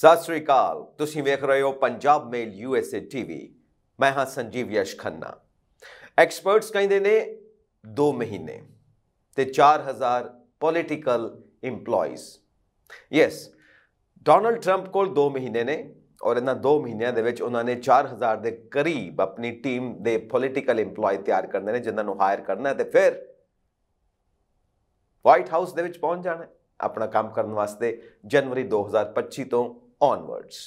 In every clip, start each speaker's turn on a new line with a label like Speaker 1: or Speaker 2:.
Speaker 1: ਸਤਿ ਸ੍ਰੀ ਅਕਾਲ ਤੁਸੀਂ ਵੇਖ ਰਹੇ ਹੋ ਪੰਜਾਬ ਮੇਲ ਯੂਐਸਏ ਟੀਵੀ ਮੈਂ ਹਾਂ ਸੰਜੀਵ ਯਸ਼ ਖੰਨਾ ਐਕਸਪਰਟਸ ਕਹਿੰਦੇ ਨੇ 2 ਮਹੀਨੇ ਤੇ 4000 political EMPLOYEES yes Donald Trump ਕੋਲ 2 ਮਹੀਨੇ ਨੇ ਔਰ ਇਹਨਾਂ 2 ਮਹੀਨਿਆਂ ਦੇ ਵਿੱਚ ਉਹਨਾਂ ਨੇ 4000 ਦੇ ਕਰੀਬ ਆਪਣੀ ਟੀਮ ਦੇ ਪੋਲੀਟੀਕਲ EMPLOYE ਤਿਆਰ ਕਰਨੇ ਨੇ ਜਿਨ੍ਹਾਂ ਨੂੰ ਹਾਇਰ ਕਰਨਾ ਤੇ ਫਿਰ ਵਾਈਟ ਹਾਊਸ ਦੇ ਵਿੱਚ ਪਹੁੰਚ ਜਾਣਾ ਆਪਣਾ ਕੰਮ ਕਰਨ ਵਾਸਤੇ ਜਨਵਰੀ 2025 ਤੋਂ ਆਨਵਰਡਸ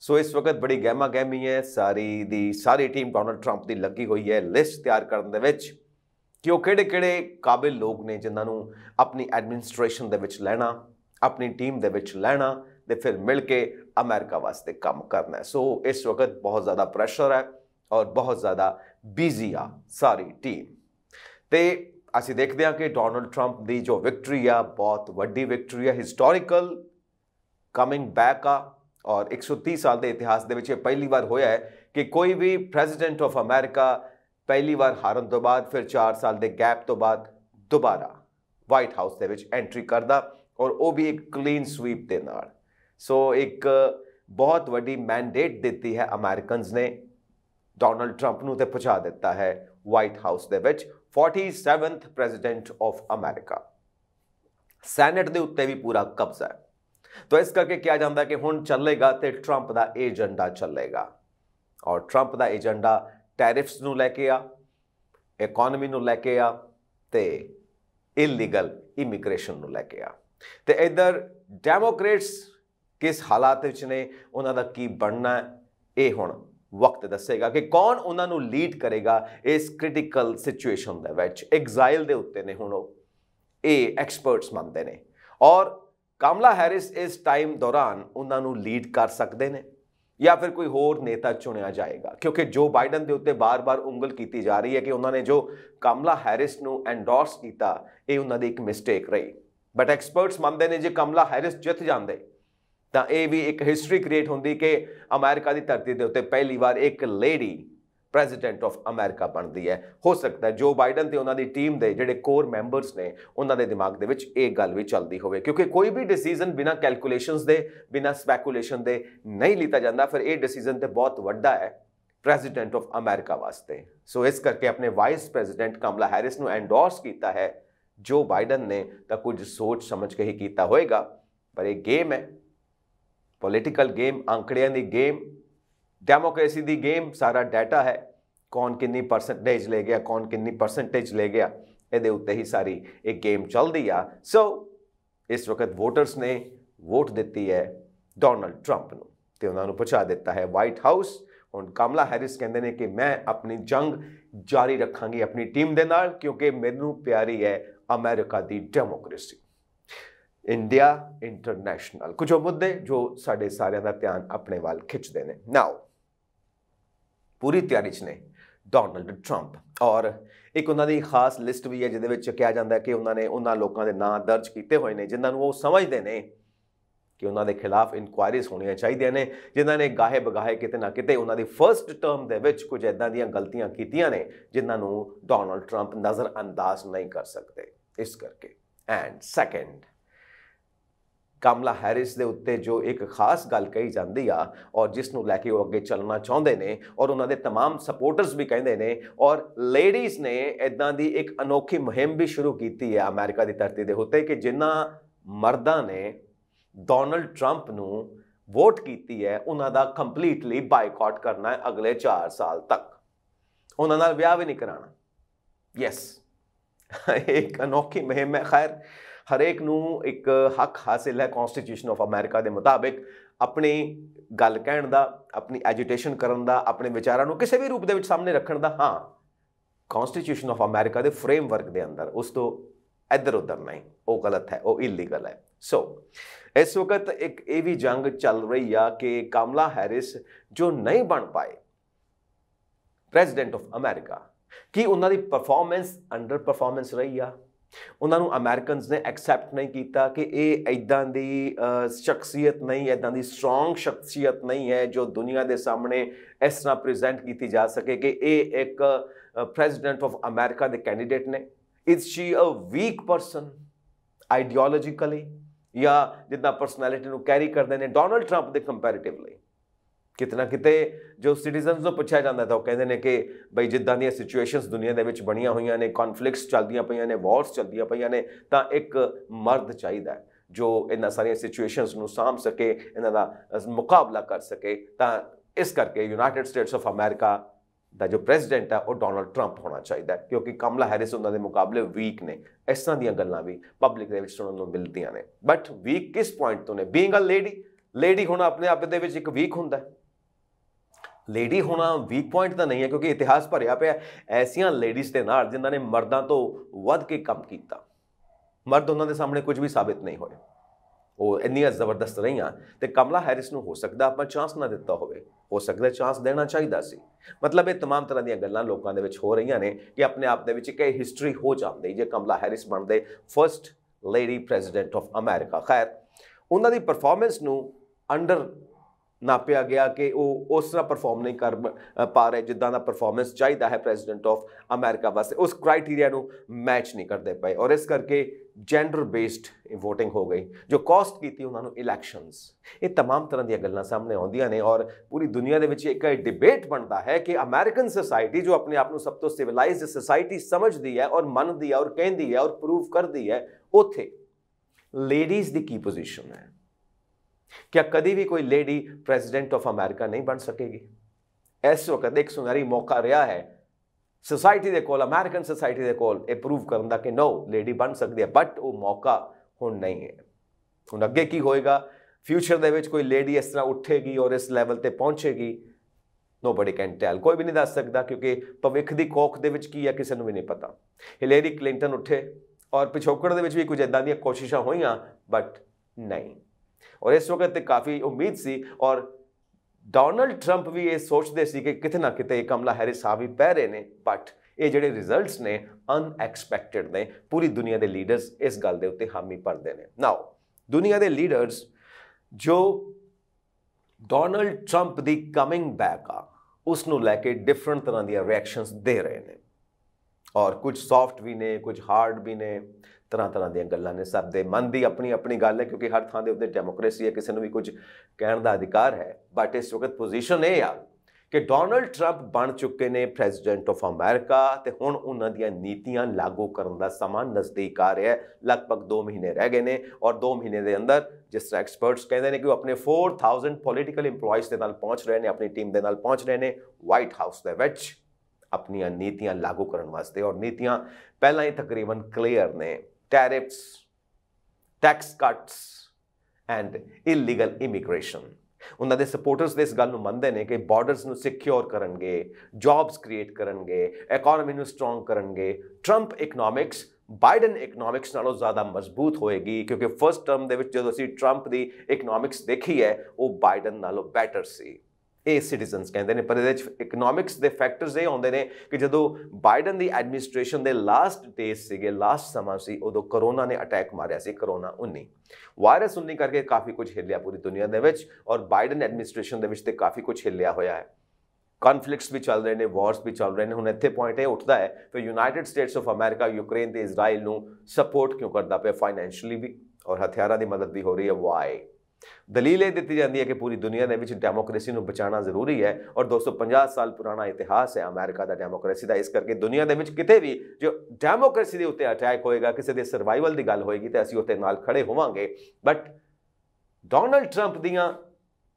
Speaker 1: ਸੋ ਇਸ ਵਕਤ ਬੜੀ ਗਹਿਮਾ ਗਹਿਮੀ ਹੈ ਸਾਰੀ ਦੀ ਸਾਰੀ ਟੀਮ ਡੋਨਲਡ ਟਰੰਪ ਦੀ ਲੱਗੀ ਹੋਈ ਹੈ ਲਿਸਟ ਤਿਆਰ ਕਰਨ ਦੇ ਵਿੱਚ ਕਿ ਉਹ ਕਿਹੜੇ-ਕਿਹੜੇ ਕਾਬਿਲ ਲੋਕ ਨੇ ਜਿਨ੍ਹਾਂ ਨੂੰ ਆਪਣੀ ਐਡਮਿਨਿਸਟ੍ਰੇਸ਼ਨ ਦੇ ਵਿੱਚ ਲੈਣਾ ਆਪਣੀ ਟੀਮ ਦੇ ਵਿੱਚ ਲੈਣਾ ਤੇ ਫਿਰ ਮਿਲ ਕੇ ਅਮਰੀਕਾ ਵਾਸਤੇ ਕੰਮ ਕਰਨਾ ਹੈ ਸੋ ਇਸ ਵਕਤ ਬਹੁਤ ਜ਼ਿਆਦਾ ਪ੍ਰੈਸ਼ਰ ਹੈ ਔਰ ਬਹੁਤ ਜ਼ਿਆਦਾ ਬਿਜ਼ੀ ਆ ਸਾਰੀ ਟੀਮ ਤੇ ਅਸੀਂ ਦੇਖਦੇ ਹਾਂ ਕਿ ਡੋਨਲਡ 트ੰਪ ਦੀ ਜੋ ਵਿਕਟਰੀ ਆ ਬਹੁਤ ਵੱਡੀ ਵਿਕਟਰੀ ਆ ਹਿਸਟੋਰੀਕਲ ਕਮਿੰਗ ਬੈਕ ਆ ਔਰ 130 ਸਾਲ ਦੇ ਇਤਿਹਾਸ ਦੇ ਵਿੱਚ ਇਹ ਪਹਿਲੀ ਵਾਰ ਹੋਇਆ ਹੈ ਕਿ ਕੋਈ ਵੀ ਪ੍ਰੈਜ਼ੀਡੈਂਟ ਆਫ ਅਮਰੀਕਾ ਪਹਿਲੀ ਵਾਰ ਹਾਰਨ ਤੋਂ ਬਾਅਦ ਫਿਰ 4 ਸਾਲ ਦੇ ਗੈਪ ਤੋਂ ਬਾਅਦ ਦੁਬਾਰਾ ਵਾਈਟ ਹਾਊਸ ਦੇ ਵਿੱਚ ਐਂਟਰੀ ਕਰਦਾ ਔਰ ਉਹ ਵੀ ਇੱਕ ਕਲੀਨ ਸਵੀਪ ਦੇ ਨਾਲ ਸੋ ਇੱਕ ਬਹੁਤ ਵੱਡੀ ਮੈਂਡੇਟ ਦਿੱਤੀ ਹੈ ਅਮਰੀਕਨਸ ਨੇ ਡੋਨਲਡ ਟਰੰਪ ਨੂੰ ਤੇ ਪਹੁੰਚਾ ਦਿੱਤਾ ਹੈ ਵਾਈਟ ਹਾਊਸ ਦੇ ਵਿੱਚ 47th president of America senate ਦੇ ਉੱਤੇ ਵੀ ਪੂਰਾ ਕਬਜ਼ਾ ਹੈ ਤਾਂ ਇਸ ਕਰਕੇ ਕਿਹਾ ਜਾਂਦਾ ਕਿ ਹੁਣ ਚੱਲੇਗਾ ਤੇ 트럼ਪ ਦਾ ਏਜੰਡਾ ਚੱਲੇਗਾ ਔਰ 트럼ਪ ਦਾ ਏਜੰਡਾ ਟੈਰਿਫਸ ਨੂੰ ਲੈ ਕੇ ਆ ਇਕਨੋਮੀ ਨੂੰ ਲੈ ਕੇ ਆ ਤੇ ਇਲੀਗਲ ਇਮੀਗ੍ਰੇਸ਼ਨ ਨੂੰ ਲੈ ਕੇ ਆ ਤੇ ਇਧਰ ਡੈਮੋਕ੍ਰੇਟਸ ਕਿਸ ਹਾਲਾਤ ਵਿੱਚ ਨੇ ਉਹਨਾਂ ਦਾ ਕੀ ਬਣਨਾ ਇਹ ਹੁਣ ਵਕਤ ਦੱਸੇਗਾ ਕਿ ਕੌਣ ਉਹਨਾਂ ਨੂੰ ਲੀਡ ਕਰੇਗਾ ਇਸ ਕ੍ਰਿਟੀਕਲ ਸਿਚੁਏਸ਼ਨ ਦੇ ਵਿੱਚ ਐਗਜ਼ਾਈਲ ਦੇ ਉੱਤੇ ਨੇ ਹੁਣ ਉਹ ਇਹ ਐਕਸਪਰਟਸ ਮੰਨਦੇ ਨੇ ਔਰ ਕਾਮਲਾ ਹੈਰਿਸ ਇਸ ਟਾਈਮ ਦੌਰਾਨ ਉਹਨਾਂ ਨੂੰ ਲੀਡ ਕਰ ਸਕਦੇ ਨੇ ਜਾਂ ਫਿਰ ਕੋਈ ਹੋਰ ਨੇਤਾ ਚੁਣਿਆ ਜਾਏਗਾ ਕਿਉਂਕਿ ਜੋ ਬਾਈਡਨ ਦੇ ਉੱਤੇ ਬਾਰ-ਬਾਰ ਉਂਗਲ ਕੀਤੀ ਜਾ ਰਹੀ ਹੈ ਕਿ ਉਹਨਾਂ ਨੇ ਜੋ ਕਮਲਾ ਹੈਰਿਸ ਨੂੰ ਐਂਡੋਰਸ ਕੀਤਾ ਇਹ ਉਹਨਾਂ ਦੀ ਇੱਕ ਮਿਸਟੇਕ ਰਹੀ ਬਟ ਐਕਸਪਰਟਸ ਮੰਨਦੇ ਨੇ ਜੇ ਕਮਲਾ ਹੈਰਿਸ ਜਿੱਤ ਜਾਂਦੇ ਤਾਂ ਇਹ ਵੀ ਇੱਕ ਹਿਸਟਰੀ ਕ੍ਰੀਏਟ ਹੁੰਦੀ ਕਿ ਅਮਰੀਕਾ ਦੀ ਧਰਤੀ ਦੇ ਉੱਤੇ ਪਹਿਲੀ ਵਾਰ ਇੱਕ ਲੇਡੀ ਪ੍ਰੈਜ਼ੀਡੈਂਟ ਆਫ ਅਮਰੀਕਾ ਬਣਦੀ ਹੈ ਹੋ ਸਕਦਾ ਹੈ ਜੋ ਬਾਈਡਨ ਤੇ ਉਹਨਾਂ ਦੀ ਟੀਮ ਦੇ ਜਿਹੜੇ ਕੋਰ ਮੈਂਬਰਸ ਨੇ ਉਹਨਾਂ ਦੇ ਦਿਮਾਗ ਦੇ ਵਿੱਚ ਇਹ ਗੱਲ ਵੀ ਚੱਲਦੀ ਹੋਵੇ ਕਿਉਂਕਿ ਕੋਈ ਵੀ ਡਿਸੀਜਨ ਬਿਨਾ ਕੈਲਕੂਲੇਸ਼ਨਸ ਦੇ ਬਿਨਾ ਸਪੈਕੂਲੇਸ਼ਨ ਦੇ ਨਹੀਂ ਲੀਤਾ ਜਾਂਦਾ ਫਿਰ ਇਹ ਡਿਸੀਜਨ ਤੇ ਬਹੁਤ ਵੱਡਾ ਹੈ ਪ੍ਰੈਜ਼ੀਡੈਂਟ ਆਫ ਅਮਰੀਕਾ ਵਾਸਤੇ ਸੋ ਇਸ ਕਰਕੇ ਆਪਣੇ ਵਾਈਸ ਪ੍ਰੈਜ਼ੀਡੈਂਟ ਕਮਲਾ ਹੈਰਿਸ ਨੂੰ ਐਂਡੋਰਸ ਕੀਤਾ ਹੈ ਜੋ ਬਾਈਡਨ ਨੇ ਤਾਂ ਕੁਝ ਸੋਚ ਸਮਝ ਕੇ ਹੀ ਕੀਤਾ ਹੋਵੇਗਾ ਪਰ ਇਹ ਗੇਮ ਹੈ ਪੋਲੀਟੀਕਲ ਗੇਮ ਅੰਕੜਿਆਂ ਦੀ ਗੇਮ ਡੈਮੋਕ੍ਰੇਸੀ ਦੀ ਗੇਮ ਸਾਰਾ ਡਾਟਾ ਹੈ ਕੌਣ ਕਿੰਨੀ ਪਰਸੈਂਟੇਜ ਲੈ ਗਿਆ ਕੌਣ ਕਿੰਨੀ ਪਰਸੈਂਟੇਜ ਲੈ ਗਿਆ ਇਹਦੇ ਉੱਤੇ ਹੀ ਸਾਰੀ ਇੱਕ ਗੇਮ ਚੱਲਦੀ ਆ ਸੋ ਇਸ ਵਕਤ ਵੋਟਰਸ ਨੇ ਵੋਟ ਦਿੱਤੀ ਹੈ ਡੋਨਲਡ ਟਰੰਪ ਨੂੰ ਤੇ ਉਹਨਾਂ ਨੂੰ ਪਹੁੰਚਾ ਦਿੱਤਾ ਹੈ ਵਾਈਟ ਹਾਊਸ ਹੁਣ ਕਮਲਾ ਹੈਰਿਸ ਕਹਿੰਦੇ ਨੇ ਕਿ ਮੈਂ ਆਪਣੀ ਜੰਗ ਜਾਰੀ ਰੱਖਾਂਗੀ ਆਪਣੀ ਟੀਮ ਦੇ ਨਾਲ ਕਿਉਂਕਿ ਮੈਨੂੰ ਪਿਆਰੀ ਹੈ ਅਮਰੀਕਾ ਦੀ ਡੈਮੋਕ੍ਰੇਸੀ ਇੰਡੀਆ ਇੰਟਰਨੈਸ਼ਨਲ ਕੁਝ ਮੁੱਦੇ ਜੋ ਸਾਡੇ ਸਾਰਿਆਂ ਦਾ ਧਿਆਨ ਆਪਣੇ ਵੱਲ ਖਿੱਚਦੇ ਨੇ ਨਾਓ ਪੂਰੀ ਤਿਆਰੀ 'ਚ ਨੇ ਡੋਨਲਡ ਟਰੰਪ ਔਰ ਇੱਕ ਉਹਨਾਂ ਦੀ ਖਾਸ ਲਿਸਟ ਵੀ ਹੈ ਜਿਹਦੇ ਵਿੱਚ ਕਿਹਾ ਜਾਂਦਾ ਹੈ ਕਿ ਉਹਨਾਂ ਨੇ ਉਹਨਾਂ ਲੋਕਾਂ ਦੇ ਨਾਂ ਦਰਜ ਕੀਤੇ ਹੋਏ ਨੇ ਜਿਨ੍ਹਾਂ ਨੂੰ ਉਹ ਸਮਝਦੇ ਨੇ ਕਿ ਉਹਨਾਂ ਦੇ ਖਿਲਾਫ ਇਨਕੁਆਇਰੀਜ਼ ਹੋਣੀਆਂ ਚਾਹੀਦੀਆਂ ਨੇ ਜਿਨ੍ਹਾਂ ਨੇ ਗਾਹੇ ਬਗਾਹੇ ਕਿਤੇ ਨਾ ਕਿਤੇ ਉਹਨਾਂ ਦੀ ਫਰਸਟ ਟਰਮ ਦੇ ਵਿੱਚ ਕੁਝ ਐਦਾਂ ਦੀਆਂ ਗਲਤੀਆਂ ਕੀਤੀਆਂ ਨੇ ਜਿਨ੍ਹਾਂ ਨੂੰ ਡੋਨਲਡ ਟਰੰਪ ਨਜ਼ਰ ਅੰਦਾਜ਼ ਨਹੀਂ ਕਰ ਸਕਦੇ ਇਸ ਕਰਕੇ ਐਂਡ ਸੈਕੰਡ ਕਾਮਲਾ ਹੈਰਿਸ ਦੇ ਉੱਤੇ ਜੋ ਇੱਕ ਖਾਸ ਗੱਲ ਕਹੀ ਜਾਂਦੀ ਆ ਔਰ ਜਿਸ ਨੂੰ ਲੈ ਕੇ ਉਹ ਅੱਗੇ ਚੱਲਣਾ ਚਾਹੁੰਦੇ ਨੇ ਔਰ ਉਹਨਾਂ ਦੇ तमाम ਸਪੋਰਟਰਸ ਵੀ ਕਹਿੰਦੇ ਨੇ ਔਰ ਲੇਡੀਜ਼ ਨੇ ਇਦਾਂ ਦੀ ਇੱਕ ਅਨੋਖੀ ਮੁਹਿੰਮ ਵੀ ਸ਼ੁਰੂ ਕੀਤੀ ਹੈ ਅਮਰੀਕਾ ਦੀ ਧਰਤੀ ਦੇ ਉੱਤੇ ਕਿ ਜਿਨ੍ਹਾਂ ਮਰਦਾਂ ਨੇ ਡੋਨਲਡ 트ੰਪ ਨੂੰ ਵੋਟ ਕੀਤੀ ਹੈ ਉਹਨਾਂ ਦਾ ਕੰਪਲੀਟਲੀ ਬਾਈਕਾਟ ਕਰਨਾ ਹੈ ਅਗਲੇ 4 ਸਾਲ ਤੱਕ ਉਹਨਾਂ ਨਾਲ ਵਿਆਹ ਵੀ ਨਹੀਂ ਕਰਾਣਾ ਯੈਸ ਇੱਕ ਅਨੋਖੀ ਮੁਹਿੰਮ ਹੈ ਖੈਰ ਹਰੇਕ ਨੂੰ ਇੱਕ ਹੱਕ ਹਾਸਿਲ ਹੈ ਕਨਸਟੀਟਿਊਸ਼ਨ ਆਫ ਅਮਰੀਕਾ ਦੇ ਮੁਤਾਬਿਕ ਆਪਣੀ ਗੱਲ ਕਹਿਣ ਦਾ ਆਪਣੀ ਐਜੀਟੇਸ਼ਨ ਕਰਨ ਦਾ ਆਪਣੇ ਵਿਚਾਰਾਂ ਨੂੰ ਕਿਸੇ ਵੀ ਰੂਪ ਦੇ ਵਿੱਚ ਸਾਹਮਣੇ ਰੱਖਣ ਦਾ ਹਾਂ ਕਨਸਟੀਟਿਊਸ਼ਨ ਆਫ ਅਮਰੀਕਾ ਦੇ ਫਰੇਮਵਰਕ ਦੇ ਅੰਦਰ ਉਸ ਤੋਂ ਇੱਧਰ ਉੱਧਰ ਨਹੀਂ ਉਹ ਗਲਤ ਹੈ ਉਹ ਇਲੀਗਲ ਹੈ ਸੋ ਇਸ ਵਕਤ ਇੱਕ ਇਹ ਵੀ ਜੰਗ ਚੱਲ ਰਹੀ ਆ ਕਿ ਕਾਮਲਾ ਹੈਰਿਸ ਜੋ ਨਹੀਂ ਬਣ ਪਾਏ ਪ੍ਰੈਜ਼ੀਡੈਂਟ ਆਫ ਅਮਰੀਕਾ ਕੀ ਉਹਨਾਂ ਦੀ ਪਰਫਾਰਮੈਂਸ ਅੰਡਰ ਪਰਫਾਰਮੈਂਸ ਰਹੀ ਆ ਉਹਨਾਂ ਨੂੰ ਅਮਰੀਕਨਸ ਨੇ ਐਕਸੈਪਟ ਨਹੀਂ ਕੀਤਾ ਕਿ ਇਹ ਇਦਾਂ ਦੀ ਸ਼ਖਸੀਅਤ ਨਹੀਂ ਇਦਾਂ ਦੀ ਸਟਰੋਂਗ ਸ਼ਖਸੀਅਤ ਨਹੀਂ ਹੈ ਜੋ ਦੁਨੀਆ ਦੇ ਸਾਹਮਣੇ ਇਸ ਤਰ੍ਹਾਂ ਪ੍ਰੈਜ਼ੈਂਟ ਕੀਤੀ ਜਾ ਸਕੇ ਕਿ ਇਹ ਇੱਕ ਪ੍ਰੈਜ਼ੀਡੈਂਟ ਆਫ ਅਮਰੀਕਾ ਦੇ ਕੈਂਡੀਡੇਟ ਨੇ is she a weak person ideologically ਜਾਂ ਜਿੱਦਾਂ ਪਰਸਨੈਲਿਟੀ ਨੂੰ ਕੈਰੀ ਕਰਦੇ ਨੇ ਡੋਨਲਡ ਟਰੰਪ ਦੇ ਕੰਪੈਰੀਟਿਵਲੀ ਕਿਤਨਾ ਕਿਤੇ ਜੋ ਸਿਟੀਜ਼ਨਸ ਨੂੰ ਪੁੱਛਿਆ ਜਾਂਦਾ ਤਾਂ ਉਹ ਕਹਿੰਦੇ ਨੇ ਕਿ ਬਈ ਜਿੱਦਾਂ ਦੀਆਂ ਸਿਚੁਏਸ਼ਨਸ ਦੁਨੀਆ ਦੇ ਵਿੱਚ ਬਣੀਆਂ ਹੋਈਆਂ ਨੇ ਕਨਫਲਿਕਟਸ ਚੱਲਦੀਆਂ ਪਈਆਂ ਨੇ ਵਾਰਸ ਚੱਲਦੀਆਂ ਪਈਆਂ ਨੇ ਤਾਂ ਇੱਕ ਮਰਦ ਚਾਹੀਦਾ ਜੋ ਇਹਨਾਂ ਸਾਰੀਆਂ ਸਿਚੁਏਸ਼ਨਸ ਨੂੰ ਸਾਂਭ ਸਕੇ ਇਹਨਾਂ ਦਾ ਮੁਕਾਬਲਾ ਕਰ ਸਕੇ ਤਾਂ ਇਸ ਕਰਕੇ ਯੂਨਾਈਟਿਡ ਸਟੇਟਸ ਆਫ ਅਮਰੀਕਾ ਦਾ ਜੋ ਪ੍ਰੈਜ਼ੀਡੈਂਟ ਆ ਉਹ ਡੋਨਲਡ 트ੰਪ ਹੋਣਾ ਚਾਹੀਦਾ ਕਿਉਂਕਿ ਕਮਲਾ ਹੈਰਿਸ ਉਹਨਾਂ ਦੇ ਮੁਕਾਬਲੇ ਵੀਕ ਨੇ ਇਸ ਤਰ੍ਹਾਂ ਦੀਆਂ ਗੱਲਾਂ ਵੀ ਪਬਲਿਕ ਦੇ ਵਿੱਚ ਸੁਣਨ ਨੂੰ ਮਿਲਦੀਆਂ ਨੇ ਬਟ ਵੀਕ ਕਿਸ ਪੁਆਇੰਟ ਤੋਂ ਨੇ ਬੀਇੰਗ ਅ ਲੇਡੀ ਲੇਡੀ ਹੋਣਾ ਆਪਣੇ ਆਪ ਦੇ ਵਿੱਚ ਇੱਕ ਵੀਕ ਹੁੰਦਾ ਹੈ ਲੇਡੀ ਹੋਣਾ ਵੀਕ ਪੁਆਇੰਟ ਤਾਂ ਨਹੀਂ ਹੈ ਕਿਉਂਕਿ ਇਤਿਹਾਸ ਭਰਿਆ ਪਿਆ ਐਸੀਆਂ ਲੇਡੀਜ਼ ਦੇ ਨਾਲ ਜਿਨ੍ਹਾਂ ਨੇ ਮਰਦਾਂ ਤੋਂ ਵੱਧ ਕੇ ਕੰਮ ਕੀਤਾ ਮਰਦ ਉਹਨਾਂ ਦੇ ਸਾਹਮਣੇ ਕੁਝ ਵੀ ਸਾਬਿਤ ਨਹੀਂ ਹੋਏ ਉਹ ਇੰਨੀਆਂ ਜ਼ਬਰਦਸਤ ਰਹੀਆਂ ਤੇ ਕਮਲਾ ਹੈਰਿਸ ਨੂੰ ਹੋ ਸਕਦਾ ਆਪਾਂ ਚਾਂਸ ਨਾ ਦਿੱਤਾ ਹੋਵੇ ਹੋ ਸਕਦਾ ਚਾਂਸ ਦੇਣਾ ਚਾਹੀਦਾ ਸੀ ਮਤਲਬ ਇਹ तमाम ਤਰ੍ਹਾਂ ਦੀਆਂ ਗੱਲਾਂ ਲੋਕਾਂ ਦੇ ਵਿੱਚ ਹੋ ਰਹੀਆਂ ਨੇ ਕਿ ਆਪਣੇ ਆਪ ਦੇ ਵਿੱਚ ਇੱਕ ਹਿਸਟਰੀ ਹੋ ਜਾਂਦੀ ਜੇ ਕਮਲਾ ਹੈਰਿਸ ਬਣਦੇ first lady president of America ਖੈਰ ਉਹਨਾਂ ਦੀ ਪਰਫਾਰਮੈਂਸ ਨੂੰ ਅੰਡਰ ਨਾਪਿਆ ਗਿਆ ਕਿ ਉਹ ਉਸ ਤਰ੍ਹਾਂ ਪਰਫਾਰਮ ਨਹੀਂ ਕਰ ਪਾ ਰਹੇ ਜਿੱਦਾਂ ਦਾ ਪਰਫਾਰਮੈਂਸ ਚਾਹੀਦਾ ਹੈ ਪ੍ਰੈਜ਼ੀਡੈਂਟ ਆਫ ਅਮਰੀਕਾ ਵਾਸਤੇ ਉਸ ਕ੍ਰਾਈਟੇਰੀਆ ਨੂੰ ਮੈਚ ਨਹੀਂ ਕਰਦੇ ਪਏ ਔਰ ਇਸ ਕਰਕੇ ਜੈਂਡਰ ਬੇਸਡ ਵੋਟਿੰਗ ਹੋ ਗਈ ਜੋ ਕਾਸਟ ਕੀਤੀ ਉਹਨਾਂ ਨੂੰ ਇਲੈਕਸ਼ਨਸ ਇਹ तमाम ਤਰ੍ਹਾਂ ਦੀਆਂ ਗੱਲਾਂ ਸਾਹਮਣੇ ਆਉਂਦੀਆਂ ਨੇ ਔਰ ਪੂਰੀ ਦੁਨੀਆ ਦੇ ਵਿੱਚ ਇੱਕ ਡਿਬੇਟ ਬਣਦਾ ਹੈ ਕਿ ਅਮਰੀਕਨ ਸੋਸਾਇਟੀ ਜੋ ਆਪਣੇ ਆਪ ਨੂੰ ਸਭ ਤੋਂ ਸਿਵਲਾਈਜ਼ਡ ਸੋਸਾਇਟੀ ਸਮਝਦੀ ਹੈ ਔਰ ਮੰਨਦੀ ਹੈ ਔਰ ਕਹਿੰਦੀ ਹੈ ਔਰ ਪ੍ਰੂਫ ਕਰਦੀ ਹੈ ਉਥੇ ਲੇਡੀਜ਼ ਦੀ ਕੀ ਪੋਜੀਸ਼ਨ ਹੈ ਕਿਆ ਕਦੀ ਵੀ ਕੋਈ ਲੇਡੀ ਪ੍ਰੈਜ਼ੀਡੈਂਟ ਆਫ ਅਮਰੀਕਾ ਨਹੀਂ ਬਣ ਸਕੇਗੀ ਇਸ ਵਕਤ ਇੱਕ ਸੁਨਹਿਰੀ ਮੌਕਾ ਰਿਹਾ ਹੈ ਸੋਸਾਇਟੀ ਦੇ ਕੋਲ ਅਮਰੀਕਨ ਸੋਸਾਇਟੀ ਦੇ ਕੋਲ ਅਪਰੂਵ ਕਰਨ ਦਾ ਕਿ ਨੋ ਲੇਡੀ ਬਣ ਸਕਦੀ ਹੈ ਬਟ ਉਹ ਮੌਕਾ ਹੁਣ ਨਹੀਂ ਹੈ ਹੁਣ ਅੱਗੇ ਕੀ ਹੋਏਗਾ ਫਿਊਚਰ ਦੇ ਵਿੱਚ ਕੋਈ ਲੇਡੀ ਇਸ ਤਰ੍ਹਾਂ ਉੱਠੇਗੀ ਔਰ ਇਸ ਲੈਵਲ ਤੇ ਪਹੁੰਚੇਗੀ ਨੋਬਡੀ ਕੈਨ ਟੈਲ ਕੋਈ ਵੀ ਨਹੀਂ ਦੱਸ ਸਕਦਾ ਕਿਉਂਕਿ ਭਵਿੱਖ ਦੀ ਕੋਖ ਦੇ ਵਿੱਚ ਕੀ ਹੈ ਕਿਸੇ ਨੂੰ ਵੀ ਨਹੀਂ ਪਤਾ ਹਿਲੇਰੀ ਕਲਿੰਟਨ ਉੱਠੇ ਔਰ ਪਿਛੋਕੜ ਦੇ ਵਿੱਚ ਵੀ ਕੁਝ ਇਦਾਂ ਦੀਆਂ ਕੋਸ਼ਿਸ਼ਾਂ ਹੋਈਆਂ ਬਟ ਨਹੀਂ ਔਰ ਇਸ ਵਕਤ ਤੇ ਕਾਫੀ ਉਮੀਦ ਸੀ ਔਰ ਡੋਨਲਡ 트ੰਪ ਵੀ ਇਹ ਸੋਚਦੇ ਸੀ ਕਿ ਕਿਤੇ ਨਾ ਕਿਤੇ ਕਮਲਾ ਹੈਰਿਸ ਆ ਵੀ ਪੈ ਰਹੇ ਨੇ ਬਟ ਇਹ ਜਿਹੜੇ ਰਿਜ਼ਲਟਸ ਨੇ ਅਨਐਕਸਪੈਕਟਡ ਨੇ ਪੂਰੀ ਦੁਨੀਆ ਦੇ ਲੀਡਰਸ ਇਸ ਗੱਲ ਦੇ ਉੱਤੇ ਹਾਮੀ ਭਰਦੇ ਨੇ ਨਾਓ ਦੁਨੀਆ ਦੇ ਲੀਡਰਸ ਜੋ ਡੋਨਲਡ 트ੰਪ ਦੀ ਕਮਿੰਗ ਬੈਕ ਆ ਉਸ ਨੂੰ ਲੈ ਕੇ ਡਿਫਰੈਂਟ ਤਰ੍ਹਾਂ ਦੀਆਂ ਰਿਐਕਸ਼ਨਸ ਦੇ ਰਹੇ ਨੇ ਔਰ ਕੁਝ ਸੌਫਟ ਵੀ ਨੇ ਕੁਝ ਹਾਰਡ ਵੀ ਨੇ ਤਰ੍ਹਾਂ ਤਰ੍ਹਾਂ ਦੀਆਂ ਗੱਲਾਂ ਨੇ ਸਭ ਦੇ ਮਨ ਦੀ ਆਪਣੀ ਆਪਣੀ ਗੱਲ ਹੈ ਕਿਉਂਕਿ ਹਰ ਥਾਂ ਦੇ ਉੱਤੇ ਡੈਮੋਕ੍ਰੇਸੀ ਹੈ ਕਿਸੇ ਨੂੰ ਵੀ ਕੁਝ ਕਹਿਣ ਦਾ ਅਧਿਕਾਰ ਹੈ ਬਟ ਇਸ ਵਕਤ ਪੋਜੀਸ਼ਨ ਇਹ ਆ ਕਿ ਡੋਨਲਡ ਟਰੰਪ ਬਣ ਚੁੱਕੇ ਨੇ ਪ੍ਰੈਜ਼ੀਡੈਂਟ ਆਫ ਅਮਰੀਕਾ ਤੇ ਹੁਣ ਉਹਨਾਂ ਦੀਆਂ ਨੀਤੀਆਂ ਲਾਗੂ ਕਰਨ ਦਾ ਸਮਾਂ ਨਜ਼ਦੀਕ ਆ ਰਿਹਾ ਹੈ ਲਗਭਗ 2 ਮਹੀਨੇ ਰਹਿ ਗਏ ਨੇ ਔਰ 2 ਮਹੀਨੇ ਦੇ ਅੰਦਰ ਜਿਸ ਤਰ੍ਹਾਂ ਐਕਸਪਰਟਸ ਕਹਿੰਦੇ ਨੇ ਕਿ ਉਹ ਆਪਣੇ 4000 ਪੋਲੀਟੀਕਲ EMPLOYEES ਦੇ ਨਾਲ ਪਹੁੰਚ ਰਹੇ ਨੇ ਆਪਣੀ ਟੀਮ ਦੇ ਨਾਲ ਪਹੁੰਚ ਰਹੇ ਨੇ ਵਾਈਟ ਹਾਊਸ ਦੇ ਵਿੱਚ ਆਪਣੀਆਂ ਨੀਤੀਆਂ ਲਾਗੂ ਕਰਨ ਵਾਸਤੇ ਔਰ ਨੀਤੀਆਂ ਪਹਿਲਾਂ ਹੀ ਤਕਰੀਬਨ ਕਲੀਅਰ ਨੇ tariffs, tax cuts and illegal immigration. ਉਹਨਾਂ ਦੇ ਸਪੋਰਟਰਸ ਦੇ ਇਸ ਗੱਲ ਨੂੰ ਮੰਨਦੇ ਨੇ ਕਿ ਬਾਰਡਰਸ ਨੂੰ ਸਿਕਿਉਰ ਕਰਨਗੇ ਜੌਬਸ ਕ੍ਰੀਏਟ ਕਰਨਗੇ ਇਕਨੋਮੀ ਨੂੰ ਸਟਰੋਂਗ ਕਰਨਗੇ 트럼ਪ ਇਕਨੋਮਿਕਸ ਬਾਈਡਨ ਇਕਨੋਮਿਕਸ ਨਾਲੋਂ ਜ਼ਿਆਦਾ ਮਜ਼ਬੂਤ ਹੋਏਗੀ ਕਿਉਂਕਿ ਫਰਸਟ ਟਰਮ ਦੇ ਵਿੱਚ ਜਦੋਂ ਅਸੀਂ 트럼ਪ ਦੀ ਇਕਨੋਮਿਕਸ ਦੇਖੀ ਹੈ ਉਹ ਬਾਈਡਨ ਨਾਲੋਂ ਬੈਟਰ ਸੀ ਇਹ ਸਿਟੀਜ਼ਨਸ ਕਹਿੰਦੇ ਨੇ ਪਰ ਇਹਦੇ ਚ ਇਕਨੋਮਿਕਸ ਦੇ ਫੈਕਟਰਸ ਇਹ ਆਉਂਦੇ ਨੇ ਕਿ ਜਦੋਂ ਬਾਈਡਨ ਦੀ ਐਡਮਿਨਿਸਟ੍ਰੇਸ਼ਨ ਦੇ ਲਾਸਟ ਡੇਸ ਸੀਗੇ ਲਾਸਟ ਸਮਾਂ ਸੀ ਉਦੋਂ ਕਰੋਨਾ ਨੇ ਅਟੈਕ ਮਾਰਿਆ ਸੀ ਕਰੋਨਾ 19 ਵਾਇਰਸ 19 ਕਰਕੇ ਕਾਫੀ ਕੁਝ ਹਿੱਲਿਆ ਪੂਰੀ ਦੁਨੀਆ ਦੇ ਵਿੱਚ ਔਰ ਬਾਈਡਨ ਐਡਮਿਨਿਸਟ੍ਰੇਸ਼ਨ ਦੇ ਵਿੱਚ ਤੇ ਕਾਫੀ ਕੁਝ ਹਿੱਲਿਆ ਹੋਇਆ ਹੈ ਕਨਫਲਿਕਟਸ ਵੀ ਚੱਲ ਰਹੇ ਨੇ ਵਾਰਸ ਵੀ ਚੱਲ ਰਹੇ ਨੇ ਹੁਣ ਇੱਥੇ ਪੁਆਇੰਟ ਇਹ ਉੱਠਦਾ ਹੈ ਕਿ United States of America Ukraine ਤੇ ਇਜ਼ਰਾਈਲ ਨੂੰ ਸਪੋਰਟ ਕਿਉਂ ਕਰਦਾ ਪਿਆ ਫਾਈਨੈਂਸ਼ੀਅਲੀ ਵੀ ਔਰ ਹਥਿਆਰਾਂ ਦੀ ਮਦਦ ਵੀ ਹੋ ਰਹੀ ਹੈ ਵਾਈ ਦਲੀਲ ਇਹ ਦਿੱਤੀ ਜਾਂਦੀ ਹੈ ਕਿ ਪੂਰੀ ਦੁਨੀਆ ਦੇ ਵਿੱਚ ਡੈਮੋਕ੍ਰੇਸੀ ਨੂੰ ਬਚਾਉਣਾ ਜ਼ਰੂਰੀ ਹੈ ਔਰ 250 ਸਾਲ ਪੁਰਾਣਾ ਇਤਿਹਾਸ ਹੈ ਅਮਰੀਕਾ ਦਾ ਡੈਮੋਕ੍ਰੇਸੀ ਦਾ ਇਸ ਕਰਕੇ ਦੁਨੀਆ ਦੇ ਵਿੱਚ ਕਿਤੇ ਵੀ ਜੋ ਡੈਮੋਕ੍ਰੇਸੀ ਦੇ ਉੱਤੇ ਅਟੈਕ ਹੋਏਗਾ ਕਿਸੇ ਦੇ ਸਰਵਾਈਵਲ ਦੀ ਗੱਲ ਹੋਏਗੀ ਤਾਂ ਅਸੀਂ ਉੱਤੇ ਨਾਲ ਖੜੇ ਹੋਵਾਂਗੇ ਬਟ ਡੋਨਲਡ 트ੰਪ ਦੀਆਂ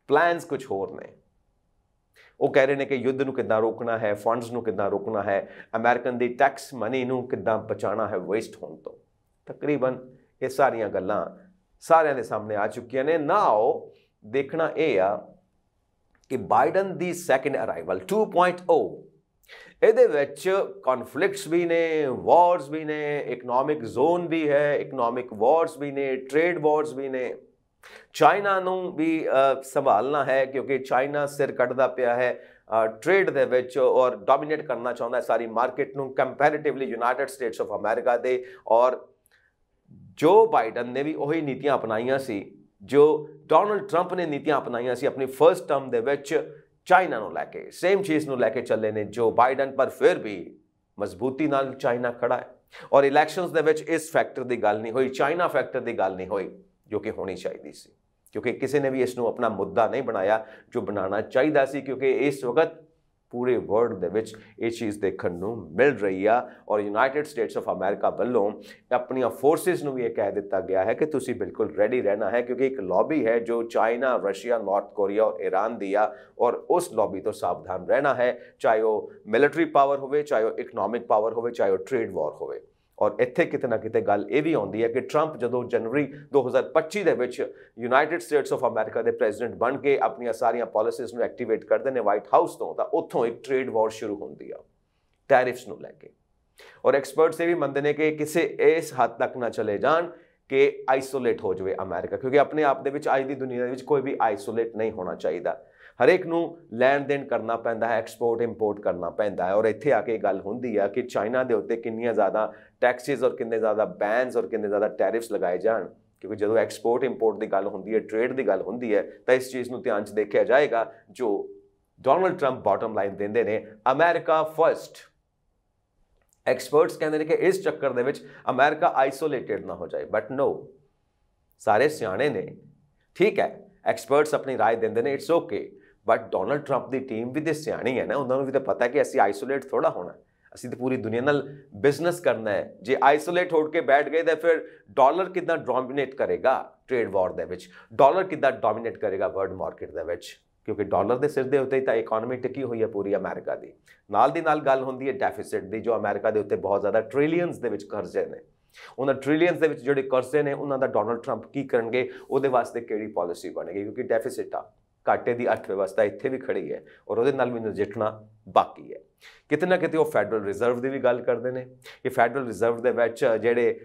Speaker 1: ਪਲਾਨਸ ਕੁਝ ਹੋਰ ਨੇ ਉਹ ਕਹਿ ਰਹੇ ਨੇ ਕਿ ਯੁੱਧ ਨੂੰ ਕਿੱਦਾਂ ਰੋਕਣਾ ਹੈ ਫੰਡਸ ਨੂੰ ਕਿੱਦਾਂ ਰੋਕਣਾ ਹੈ ਅਮਰੀਕਨ ਦੀ ਟੈਕਸ ਮਨੀ ਨੂੰ ਕਿੱਦਾਂ ਬਚਾਉਣਾ ਹੈ ਵੇਸਟ ਹੋਣ ਤੋਂ ਤਕਰੀਬਨ ਇਹ ਸਾਰੀਆਂ ਗੱਲਾਂ ਸਾਰਿਆਂ ਦੇ ਸਾਹਮਣੇ ਆ ਚੁੱਕੀਆਂ ਨੇ ਨਾਓ ਦੇਖਣਾ ਇਹ ਆ ਕਿ ਬਾਈਡਨ ਦੀ ਸੈਕੰਡ ਅਰਾਈਵਲ 2.0 ਇਹਦੇ ਵਿੱਚ ਕਨਫਲਿਕਟਸ ਵੀ ਨੇ ਵਾਰਸ ਵੀ ਨੇ ਇਕਨੋਮਿਕ ਜ਼ੋਨ ਵੀ ਹੈ ਇਕਨੋਮਿਕ ਵਾਰਸ ਵੀ ਨੇ ਟ੍ਰੇਡ ਵਾਰਸ ਵੀ ਨੇ ਚਾਈਨਾ ਨੂੰ ਵੀ ਸੰਭਾਲਣਾ ਹੈ ਕਿਉਂਕਿ ਚਾਈਨਾ ਸਿਰ ਕੱਢਦਾ ਪਿਆ ਹੈ ਟ੍ਰੇਡ ਦੇ ਵਿੱਚ ਔਰ ਡੋਮੀਨੇਟ ਕਰਨਾ ਚਾਹੁੰਦਾ ਹੈ ਸਾਰੀ ਮਾਰਕੀਟ ਨੂੰ comparatively United States of America ਦੇ ਔਰ ਜੋ ਬਾਈਡਨ ਨੇ ਵੀ ਉਹੀ ਨੀਤੀਆਂ ਅਪਣਾਈਆਂ ਸੀ ਜੋ ਡੋਨਲਡ 트ੰਪ ਨੇ ਨੀਤੀਆਂ ਅਪਣਾਈਆਂ ਸੀ ਆਪਣੀ ਫਰਸਟ ਟਰਮ ਦੇ ਵਿੱਚ ਚਾਈਨਾ ਨੂੰ ਲੈ ਕੇ ਸੇਮ ਚੀਜ਼ ਨੂੰ ਲੈ ਕੇ ਚੱਲੇ ਨੇ ਜੋ ਬਾਈਡਨ ਪਰ ਫਿਰ ਵੀ ਮਜ਼ਬੂਤੀ ਨਾਲ ਚਾਈਨਾ ਖੜਾ ਹੈ ਔਰ ਇਲੈਕਸ਼ਨਸ ਦੇ ਵਿੱਚ ਇਸ ਫੈਕਟਰ ਦੀ ਗੱਲ ਨਹੀਂ ਹੋਈ ਚਾਈਨਾ ਫੈਕਟਰ ਦੀ ਗੱਲ ਨਹੀਂ ਹੋਈ ਜੋ ਕਿ ਹੋਣੀ ਚਾਹੀਦੀ ਸੀ ਕਿਉਂਕਿ ਕਿਸੇ ਨੇ ਵੀ ਇਸ ਨੂੰ ਆਪਣਾ ਮੁੱਦਾ ਨਹੀਂ ਬਣਾਇਆ ਜੋ ਬਣਾਉਣਾ ਚਾਹੀਦਾ ਸੀ ਕਿਉਂਕਿ ਇਸ ਵਕਤ ਪੂਰੇ ਵਰਲਡ ਦੇ ਵਿੱਚ ਇਹ ਚੀਜ਼ ਦੇਖਣ ਨੂੰ ਮਿਲ ਰਹੀ ਆ ਔਰ ਯੂਨਾਈਟਿਡ ਸਟੇਟਸ ਆਫ ਅਮਰੀਕਾ ਵੱਲੋਂ ਆਪਣੀਆਂ ਫੋਰਸਿਸ ਨੂੰ ਵੀ ਇਹ ਕਹਿ ਦਿੱਤਾ ਗਿਆ ਹੈ ਕਿ ਤੁਸੀਂ ਬਿਲਕੁਲ ਰੈਡੀ ਰਹਿਣਾ ਹੈ ਕਿਉਂਕਿ ਇੱਕ ਲੌਬੀ ਹੈ ਜੋ ਚਾਈਨਾ ਰਸ਼ੀਆ ਨਾਰਥ ਕੋਰੀਆ ਔਰ ਈਰਾਨ ਦੀ ਆ ਔਰ ਉਸ ਲੌਬੀ ਤੋਂ ਸਾਵਧਾਨ ਰਹਿਣਾ ਹੈ ਚਾਹੇ ਉਹ ਮਿਲਟਰੀ ਪਾਵਰ ਹੋਵੇ ਚਾਹੇ ਉਹ ਇਕਨੋਮਿਕ ਪਾਵਰ ਹੋਵੇ ਚਾਹੇ ਉਹ ਟ੍ਰੇਡ ਵਾਰ ਹੋਵੇ ਔਰ ਇੱਥੇ ਕਿਤੇ ਨਾ ਕਿਤੇ ਗੱਲ ਇਹ ਵੀ ਆਉਂਦੀ ਹੈ ਕਿ 트럼ਪ ਜਦੋਂ ਜਨਵਰੀ 2025 ਦੇ ਵਿੱਚ ਯੂਨਾਈਟਿਡ ਸਟੇਟਸ ਆਫ ਅਮਰੀਕਾ ਦੇ ਪ੍ਰੈਜ਼ੀਡੈਂਟ ਬਣ ਕੇ ਆਪਣੀਆਂ ਸਾਰੀਆਂ ਪਾਲਿਸੀਜ਼ ਨੂੰ ਐਕਟੀਵੇਟ ਕਰਦੇ ਨੇ ਵਾਈਟ ਹਾਊਸ ਤੋਂ ਤਾਂ ਉੱਥੋਂ ਇੱਕ ਟ੍ਰੇਡ ਵਾਰ ਸ਼ੁਰੂ ਹੁੰਦੀ ਆ ਟੈਰਿਫਸ ਨੂੰ ਲੈ ਕੇ ਔਰ ਐਕਸਪਰਟਸ ਇਹ ਵੀ ਮੰਨਦੇ ਨੇ ਕਿ ਕਿਸੇ ਇਸ ਹੱਦ ਤੱਕ ਨਾ ਚਲੇ ਜਾਣ ਕਿ ਆਈਸੋਲੇਟ ਹੋ ਜਾਵੇ ਅਮਰੀਕਾ ਕਿਉਂਕਿ ਆਪਣੇ ਆਪ ਦੇ ਵਿੱਚ ਅੱਜ ਦੀ ਦੁਨੀਆ ਦੇ ਵਿੱਚ ਕੋਈ ਵੀ ਆਈਸੋਲੇਟ ਨਹੀਂ ਹੋਣਾ ਚਾਹੀਦਾ ਹਰੇਕ ਨੂੰ ਲੈਣ ਦੇਣ ਕਰਨਾ ਪੈਂਦਾ ਹੈ ਐਕਸਪੋਰਟ ਇੰਪੋਰਟ ਕਰਨਾ ਪੈਂਦਾ ਹੈ ਔਰ ਇੱਥੇ ਆ ਕੇ ਗੱਲ ਹੁੰਦੀ ਆ ਕਿ ਚਾਈਨਾ ਦੇ ਉੱਤੇ ਕਿੰਨੀਆਂ ਜ਼ਿਆਦਾ ਟੈਕਸਿਸ ਔਰ ਕਿੰਨੇ ਜ਼ਿਆਦਾ ਬੈਨਸ ਔਰ ਕਿੰਨੇ ਜ਼ਿਆਦਾ ਟੈਰਿਫਸ ਲਗਾਏ ਜਾਣ ਕਿਉਂਕਿ ਜਦੋਂ ਐਕਸਪੋਰਟ ਇੰਪੋਰਟ ਦੀ ਗੱਲ ਹੁੰਦੀ ਹੈ ਟ੍ਰੇਡ ਦੀ ਗੱਲ ਹੁੰਦੀ ਹੈ ਤਾਂ ਇਸ ਚੀਜ਼ ਨੂੰ ਧਿਆਨ 'ਚ ਦੇਖਿਆ ਜਾਏਗਾ ਜੋ ਡੋਨਲਡ ਟਰੰਪ ਬਾਟਮ ਲਾਈਨ ਦਿੰਦੇ ਨੇ ਅਮਰੀਕਾ ਫਰਸਟ ਐਕਸਪਰਟਸ ਕਹਿੰਦੇ ਨੇ ਕਿ ਇਸ ਚੱਕਰ ਦੇ ਵਿੱਚ ਅਮਰੀਕਾ ਆਈਸੋਲੇਟਿਡ ਨਾ ਹੋ ਜਾਏ ਬਟ ਨੋ ਸਾਰੇ ਸਿਆਣੇ ਨੇ ਠੀਕ ਹੈ ਐਕਸਪਰਟਸ ਆਪਣੀ رائے ਦਿੰਦੇ ਨੇ it's okay but Donald Trump ਦੀ ਟੀਮ ਵੀ ਤੇ ਸਿਆਣੀ ਹੈ ਨਾ ਉਹਨਾਂ ਨੂੰ ਵੀ ਤਾਂ ਪਤਾ ਕਿ ਅਸੀਂ ਆਈਸੋਲੇਟ ਥੋੜਾ ਹੋਣਾ ਅਸੀਂ ਤਾਂ ਪੂਰੀ ਦੁਨੀਆ ਨਾਲ ਬਿਜ਼ਨਸ ਕਰਨਾ ਹੈ ਜੇ ਆਈਸੋਲੇਟ ਹੋ ਕੇ ਬੈਠ ਗਏ ਤਾਂ ਫਿਰ ਡਾਲਰ ਕਿਦਾਂ ਡੋਮਿਨੇਟ ਕਰੇਗਾ ਟ੍ਰੇਡ ਵਾਰ ਦੇ ਵਿੱਚ ਡਾਲਰ ਕਿਦਾਂ ਡੋਮਿਨੇਟ ਕਰੇਗਾ ਵਰਲਡ ਮਾਰਕੀਟ ਦੇ ਵਿੱਚ ਕਿਉਂਕਿ ਡਾਲਰ ਦੇ ਸਿਰ ਦੇ ਉੱਤੇ ਤਾਂ ਇਕਨੋਮੀ ਟਿਕੀ ਹੋਈ ਹੈ ਪੂਰੀ ਅਮਰੀਕਾ ਦੀ ਨਾਲ ਦੀ ਨਾਲ ਗੱਲ ਹੁੰਦੀ ਹੈ ਡੈਫਿਸਿਟ ਦੀ ਜੋ ਅਮਰੀਕਾ ਦੇ ਉੱਤੇ ਬਹੁਤ ਜ਼ਿਆਦਾ ਟ੍ਰਿਲੀਅਨਸ ਦੇ ਵਿੱਚ ਕਰਜ਼ੇ ਨੇ ਉਹਨਾਂ ਟ੍ਰਿਲੀਅਨਸ ਦੇ ਵਿੱਚ ਜਿਹੜੇ ਕਰਜ਼ੇ ਨੇ ਉਹਨਾਂ ਦਾ ਡੋਨਲਡ ਟਰੰਪ ਕੀ ਕਰਨਗੇ ਉਹਦੇ ਵਾਸਤੇ ਕਿਹੜੀ ਪਾਲਿਸੀ ਬਣੇਗੀ ਕਿਉਂਕਿ ਡੈਫਿਸਿਟ ਆ ਘਾਟੇ ਦੀ ਅਰਥ ਵਿਵਸਥਾ ਇੱਥੇ ਵੀ ਖੜੀ ਹੈ ਔਰ ਉਹਦੇ ਨਾਲ ਵੀ ਨਜਿੱਠਣਾ ਬਾਕੀ ਹੈ ਕਿਤੇ ਨਾ ਕਿਤੇ ਉਹ ਫੈਡਰਲ ਰਿਜ਼ਰਵ ਦੀ ਵੀ ਗੱਲ ਕਰਦੇ ਨੇ ਕਿ ਫੈਡਰਲ ਰਿਜ਼ਰਵ ਦੇ ਵਿੱਚ ਜਿਹੜੇ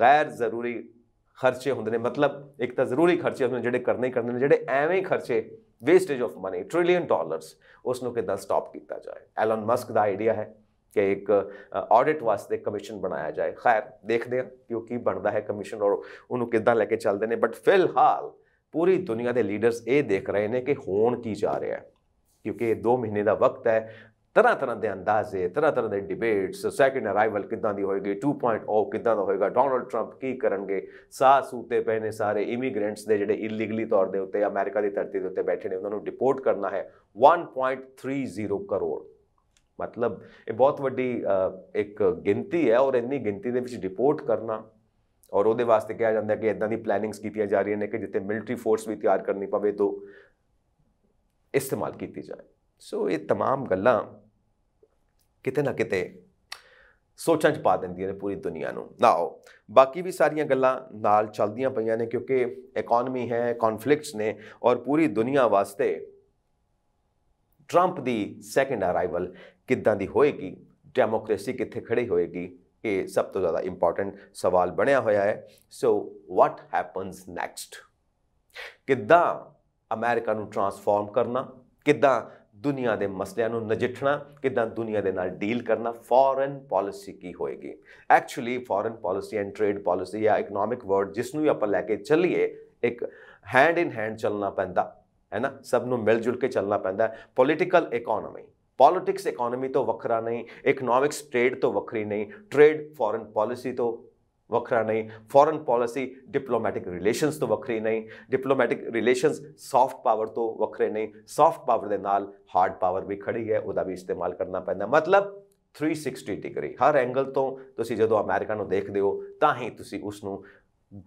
Speaker 1: ਗੈਰ ਜ਼ਰੂਰੀ ਖਰਚੇ ਹੁੰਦੇ ਨੇ ਮਤਲਬ ਇੱਕ ਤਾਂ ਜ਼ਰੂਰੀ ਖਰਚੇ ਹੁੰਦੇ ਜਿਹੜੇ ਕਰਨੇ ਹੀ ਕਰਨੇ ਨੇ ਜਿਹੜੇ ਐਵੇਂ ਹੀ ਖਰਚੇ wastage of money trillion dollars ਉਸ ਨੂੰ ਕਿਦਾਂ ਸਟਾਪ ਕੀਤਾ ਜਾਏ ਐਲਨ ਮਸਕ ਦਾ ਆਈਡੀਆ ਹੈ ਕਿ ਇੱਕ ਆਡਿਟ ਵਾਸਤੇ ਕਮਿਸ਼ਨ ਬਣਾਇਆ ਜਾਏ ਖੈਰ ਦੇਖਦੇ ਹਾਂ ਕਿ ਉਹ ਕੀ ਬਣਦਾ ਹੈ ਕਮਿਸ਼ਨ ਔਰ ਉਹਨੂੰ ਕਿੱਦਾਂ ਲੈ ਕੇ ਚੱਲਦੇ ਨੇ ਬਟ ਫਿਲਹਾਲ ਪੂਰੀ ਦੁਨੀਆ ਦੇ ਲੀਡਰਸ ਇਹ ਦੇਖ ਰਹੇ ਨੇ ਕਿ ਹੋਣ ਕੀ ਜਾ ਰਿਹਾ ਹੈ ਕਿਉਂਕਿ 2 ਮਹੀਨੇ ਦਾ ਵਕਤ ਹੈ ਤਰ੍ਹਾਂ ਤਰ੍ਹਾਂ ਦੇ ਅੰਦਾਜ਼ੇ ਤਰ੍ਹਾਂ ਤਰ੍ਹਾਂ ਦੇ ਡਿਬੇਟਸ ਸੈਕਿੰਡ ਅਰਾਈਵਲ ਕਿੱਦਾਂ ਦੀ ਹੋਏਗੀ 2.0 ਕਿੱਦਾਂ ਦਾ ਹੋਏਗਾ ਡੋਨਲਡ ਟਰੰਪ ਕੀ ਕਰਨਗੇ ਸਾਹ ਸੂਤੇ ਪਹਿਨੇ ਸਾਰੇ ਇਮੀਗ੍ਰੈਂਟਸ ਦੇ ਜਿਹੜੇ ਇਲੀਗਲੀ ਤੌਰ ਦੇ ਉੱਤੇ ਅਮਰੀਕਾ ਦੀ ਧਰਤੀ ਦੇ ਉੱਤੇ ਬੈਠੇ ਨੇ ਉਹਨਾਂ ਨੂੰ ਡਿਪੋਰਟ ਕਰਨਾ ਹੈ 1.30 ਕਰੋੜ ਮਤਲਬ ਇਹ ਬਹੁਤ ਵੱਡੀ ਇੱਕ ਗਿਣਤੀ ਹੈ ਔਰ ਇੰਨੀ ਗਿਣਤੀ ਦੇ ਵਿੱਚ ਡਿਪੋਰਟ ਕਰਨਾ ਔਰ ਉਹਦੇ ਵਾਸਤੇ ਕਿਹਾ ਜਾਂਦਾ ਕਿ ਇਦਾਂ ਦੀ ਪਲੈਨਿੰਗਸ ਕੀਤੀਆਂ ਜਾ ਰਹੀਆਂ ਨੇ ਕਿ ਜਿੱਥੇ ਮਿਲਟਰੀ ਫੋਰਸ ਵੀ ਤਿਆਰ ਕਰਨੀ ਪਵੇ ਤੋ ਇਸਤੇਮਾਲ ਕੀਤੀ ਜਾਏ ਸੋ ਇਹ तमाम ਗੱਲਾਂ ਕਿਤੇ ਨਾ ਕਿਤੇ ਸੋਚਾਂ 'ਚ ਪਾ ਦਿੰਦੀਆਂ ਨੇ ਪੂਰੀ ਦੁਨੀਆ ਨੂੰ ਨਾਓ ਬਾਕੀ ਵੀ ਸਾਰੀਆਂ ਗੱਲਾਂ ਨਾਲ ਚੱਲਦੀਆਂ ਪਈਆਂ ਨੇ ਕਿਉਂਕਿ ਇਕਨੋਮੀ ਹੈ ਕਨਫਲਿਕਟਸ ਨੇ ਔਰ ਪੂਰੀ ਦੁਨੀਆ ਵਾਸਤੇ ਟਰੰਪ ਦੀ ਸੈਕੰਡ ਅਰਾਈਵਲ ਕਿੱਦਾਂ ਦੀ ਹੋਏਗੀ ਡੈਮੋਕ੍ਰੇਸੀ ਕਿੱਥੇ ਖੜੀ ਹੋਏਗੀ ਇਹ ਸਭ ਤੋਂ ਜ਼ਿਆਦਾ ਇੰਪੋਰਟੈਂਟ ਸਵਾਲ ਬਣਿਆ ਹੋਇਆ ਹੈ ਸੋ ਵਾਟ ਹੈਪਨਸ ਨੈਕਸਟ ਕਿੱਦਾਂ ਅਮਰੀਕਾ ਨੂੰ ਟਰਾਂਸਫਾਰਮ ਕਰਨਾ ਕਿੱਦਾਂ ਦੁਨੀਆ ਦੇ ਮਸਲਿਆਂ ਨੂੰ ਨਜਿੱਠਣਾ ਕਿਦਾਂ ਦੁਨੀਆ ਦੇ ਨਾਲ ਡੀਲ ਕਰਨਾ ਫੋਰਨ ਪਾਲਿਸੀ ਕੀ ਹੋਏਗੀ actually foreign policy and trade policy ਜਾਂ ਇਕਨੋਮਿਕ ਵਰਡ ਜਿਸ ਨੂੰ ਆਪਾਂ ਲੈ ਕੇ ਚੱਲੀਏ ਇੱਕ ਹੈਂਡ ਇਨ ਹੈਂਡ ਚੱਲਣਾ ਪੈਂਦਾ ਹੈ ਨਾ ਸਭ ਨੂੰ ਮਿਲ ਜੁਲ ਕੇ ਚੱਲਣਾ ਪੈਂਦਾ ਪੋਲਿਟੀਕਲ ਇਕਨੋਮੀ ਪੋਲਿਟਿਕਸ ਇਕਨੋਮੀ ਤੋਂ ਵੱਖਰਾ ਨਹੀਂ ਇਕਨੋਮਿਕਸ ਟ੍ਰੇਡ ਤੋਂ ਵੱਖਰੀ ਨਹੀਂ ਟ੍ਰੇਡ ਫੋਰਨ ਪਾਲਿਸੀ ਤੋਂ ਵੱਖਰਾ ਨਹੀਂ ਫੋਰਨ ਪਾਲਿਸੀ ਡਿਪਲੋਮੈਟਿਕ ਰਿਲੇਸ਼ਨਸ ਤੋਂ ਵੱਖਰੀ ਨਹੀਂ ਡਿਪਲੋਮੈਟਿਕ ਰਿਲੇਸ਼ਨਸ ਸੌਫਟ ਪਾਵਰ ਤੋਂ ਵੱਖਰੇ ਨਹੀਂ ਸੌਫਟ ਪਾਵਰ ਦੇ ਨਾਲ ਹਾਰਡ ਪਾਵਰ ਵੀ ਖੜੀ ਹੈ ਉਹਦਾ ਵੀ ਇਸਤੇਮਾਲ ਕਰਨਾ ਪੈਂਦਾ ਮਤਲਬ 360 ਡਿਗਰੀ ਹਰ ਐਂਗਲ ਤੋਂ ਤੁਸੀਂ ਜਦੋਂ ਅਮਰੀਕਾ ਨੂੰ ਦੇਖਦੇ ਹੋ ਤਾਂ ਹੀ ਤੁਸੀਂ ਉਸ ਨੂੰ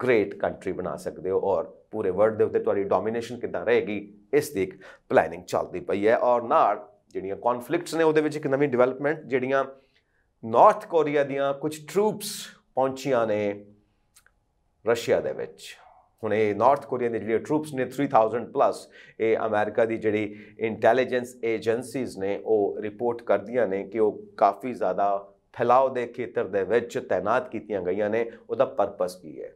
Speaker 1: ਗ੍ਰੇਟ ਕੰਟਰੀ ਬਣਾ ਸਕਦੇ ਹੋ ਔਰ ਪੂਰੇ ਵਰਲਡ ਦੇ ਉੱਤੇ ਤੁਹਾਡੀ ਡੋਮੀਨੇਸ਼ਨ ਕਿੱਦਾਂ ਰਹੇਗੀ ਇਸ ਦੀ ਇੱਕ ਪਲੈਨਿੰਗ ਚੱਲਦੀ ਪਈ ਹੈ ਔਰ ਨਾਲ ਜਿਹੜੀਆਂ ਕਨਫਲਿਕਟਸ ਨੇ ਉਹਦੇ ਵਿੱਚ ਇੱਕ ਨਵੀਂ ਡਿਵੈਲਪਮੈਂਟ ਜਿਹੜੀਆਂ ਨਾਰਥ ਕੋਰੀਆ ਦੀਆਂ ਕੁਝ ਟਰੂਪਸ ਪਹੁੰਚੀਆਂ ਨੇ ਰਸ਼ੀਆ ਦੇ ਵਿੱਚ ਹੁਣ ਇਹ ਨਾਰਥ ਕੋਰੀਆ ਦੇ ਜਿਹੜੇ ਟਰੂਪਸ ਨੇ 3000 ਪਲੱਸ ਇਹ ਅਮਰੀਕਾ ਦੀ ਜਿਹੜੀ ਇੰਟੈਲੀਜੈਂਸ ਏਜੰਸੀਜ਼ ਨੇ ਉਹ ਰਿਪੋਰਟ ਕਰਦੀਆਂ ਨੇ ਕਿ ਉਹ ਕਾਫੀ ਜ਼ਿਆਦਾ ਫੈਲਾਅ ਦੇ ਖੇਤਰ ਦੇ ਵਿੱਚ ਤਾਇਨਾਤ ਕੀਤੀਆਂ ਗਈਆਂ ਨੇ ਉਹਦਾ ਪਰਪਸ ਕੀ ਹੈ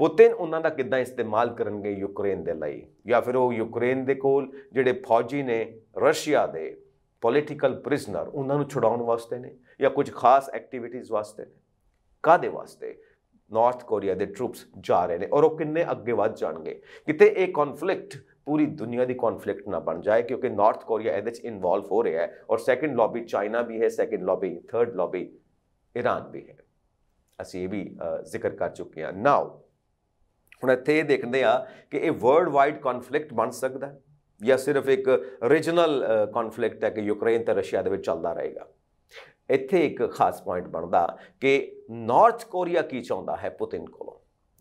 Speaker 1: ਪੁਤਿਨ ਉਹਨਾਂ ਦਾ ਕਿੱਦਾਂ ਇਸਤੇਮਾਲ ਕਰਨਗੇ ਯੂਕਰੇਨ ਦੇ ਲਈ ਜਾਂ ਫਿਰ ਉਹ ਯੂਕਰੇਨ ਦੇ ਕੋਲ ਜਿਹੜੇ ਫੌਜੀ ਨੇ ਰਸ਼ੀਆ ਦੇ ਪੋਲਿਟੀਕਲ ਪ੍ਰਿਜ਼ਨਰ ਉਹਨਾਂ ਨੂੰ ਛੁਡਾਉਣ ਵਾਸਤੇ ਨੇ ਜਾਂ ਕੁਝ ਖਾਸ ਐਕਟੀਵਿਟੀਜ਼ ਵਾਸਤੇ ਨੇ ਕਾਦੇ ਵਾਸਤੇ ਨਾਰਥ ਕੋਰੀਆ ਦੇ ਟਰੂਪਸ ਜਾ ਰਹੇ ਨੇ ਔਰ ਉਹ ਕਿੰਨੇ ਅੱਗੇ ਵੱਧ ਜਾਣਗੇ ਕਿਤੇ ਇਹ ਕਨਫਲਿਕਟ ਪੂਰੀ ਦੁਨੀਆ ਦੀ ਕਨਫਲਿਕਟ ਨਾ ਬਣ ਜਾਏ ਕਿਉਂਕਿ ਨਾਰਥ ਕੋਰੀਆ ਇਹਦੇ ਵਿੱਚ ਇਨਵੋਲਵ ਹੋ ਰਿਹਾ ਹੈ ਔਰ ਸੈਕੰਡ ਲੌਬੀ ਚਾਈਨਾ ਵੀ ਹੈ second lobby third lobby Iran ਵੀ ਹੈ ਅਸੀਂ ਇਹ ਵੀ ਜ਼ਿਕਰ ਕਰ ਚੁੱਕੇ ਹਾਂ ਨਾਓ ਹੁਣ ਇੱਥੇ ਇਹ ਦੇਖਦੇ ਆ ਕਿ ਇਹ ਵਰਲਡ ਵਾਈਡ ਕਨਫਲਿਕਟ ਬਣ ਸਕਦਾ ਹੈ ਜਾਂ ਸਿਰਫ ਇੱਕ ਰੀਜਨਲ ਕਨਫਲਿਕਟ ਹੈ ਕਿ ਯੂਕਰੇਨ ਤੇ ਰਸ਼ੀਆ ਦੇ ਵਿੱਚ ਚੱਲਦਾ ਰਹੇਗਾ ਇੱਥੇ ਇੱਕ ਖਾਸ ਪੁਆਇੰਟ ਬਣਦਾ ਕਿ ਨਾਰਥ ਕੋਰੀਆ ਕੀ ਚਾਹੁੰਦਾ ਹੈ ਪੁਤਿਨ ਕੋਲੋਂ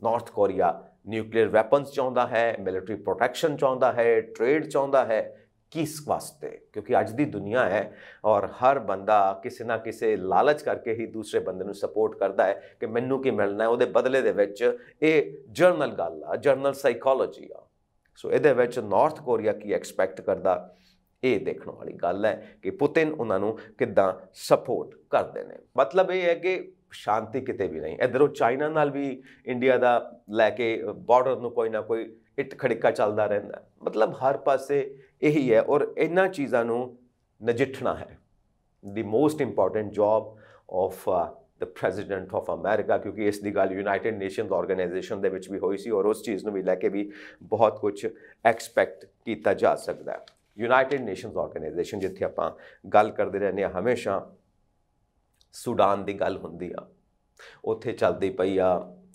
Speaker 1: ਨਾਰਥ ਕੋਰੀਆ ਨਿਊਕਲੀਅਰ ਵੈਪਨਸ ਚਾਹੁੰਦਾ ਹੈ ਮਿਲਟਰੀ ਪ੍ਰੋਟੈਕਸ਼ਨ ਚਾਹੁੰਦਾ ਹੈ ਟ੍ਰੇਡ ਚਾਹੁੰਦਾ ਹੈ ਕਿਸ ਵਾਸਤੇ ਕਿਉਂਕਿ ਅੱਜ ਦੀ ਦੁਨੀਆ ਹੈ ਔਰ ਹਰ ਬੰਦਾ ਕਿਸੇ ਨਾ ਕਿਸੇ ਲਾਲਚ ਕਰਕੇ ਹੀ ਦੂਸਰੇ ਬੰਦੇ ਨੂੰ ਸਪੋਰਟ ਕਰਦਾ ਹੈ ਕਿ ਮੈਨੂੰ ਕੀ ਮਿਲਣਾ ਹੈ ਉਹਦੇ ਬਦਲੇ ਦੇ ਵਿੱਚ ਇਹ ਜਰਨਲ ਗੱਲ ਆ ਜਰਨਲ ਸਾਈਕੋਲੋਜੀ ਆ ਸੋ ਇਹਦੇ ਵਿੱਚ ਨਾਰਥ ਕੋਰੀਆ ਕੀ ਐਕਸਪੈਕਟ ਕਰਦਾ ਇਹ ਦੇਖਣ ਵਾਲੀ ਗੱਲ ਹੈ ਕਿ ਪੁਤਿਨ ਉਹਨਾਂ ਨੂੰ ਕਿੱਦਾਂ ਸਪੋਰਟ ਕਰਦੇ ਨੇ ਮਤਲਬ ਇਹ ਹੈ ਕਿ ਸ਼ਾਂਤੀ ਕਿਤੇ ਵੀ ਨਹੀਂ ਇਧਰੋਂ ਚਾਈਨਾ ਨਾਲ ਵੀ ਇੰਡੀਆ ਦਾ ਲੈ ਕੇ ਬਾਰਡਰ ਨੂੰ ਕੋਈ ਨਾ ਕੋਈ ਇੱਟ ਖੜਿੱਕਾ ਚੱਲਦਾ ਰਹਿੰਦਾ ਮਤਲਬ ਹਰ ਪਾਸੇ ਇਹੀ ਹੈ ਔਰ ਇਹਨਾਂ ਚੀਜ਼ਾਂ ਨੂੰ ਨਜਿੱਠਣਾ ਹੈ the most important job of the president of America ਕਿਉਂਕਿ ਇਸ ਦੀ ਗੱਲ ਯੂਨਾਈਟਿਡ ਨੇਸ਼ਨਸ ਆਰਗੇਨਾਈਜੇਸ਼ਨ ਦੇ ਵਿੱਚ ਵੀ ਹੋਈ ਸੀ ਔਰ ਉਸ ਚੀਜ਼ ਨੂੰ ਵੀ ਲੈ ਕੇ ਵੀ ਬਹੁਤ ਕੁਝ ਐਕਸਪੈਕਟ ਕੀਤਾ ਜਾ ਸਕਦਾ ਹੈ ਯੂਨਾਈਟਿਡ ਨੇਸ਼ਨਸ ਆਰਗੇਨਾਈਜੇਸ਼ਨ ਜਿੱਥੇ ਆਪਾਂ ਗੱਲ ਕਰਦੇ ਰਹਿੰਦੇ ਆ ਹਮੇਸ਼ਾ ਸੁਡਾਨ ਦੀ ਗੱਲ ਹੁੰਦੀ ਆ ਉੱਥੇ ਚੱਲਦੀ ਪਈ ਆ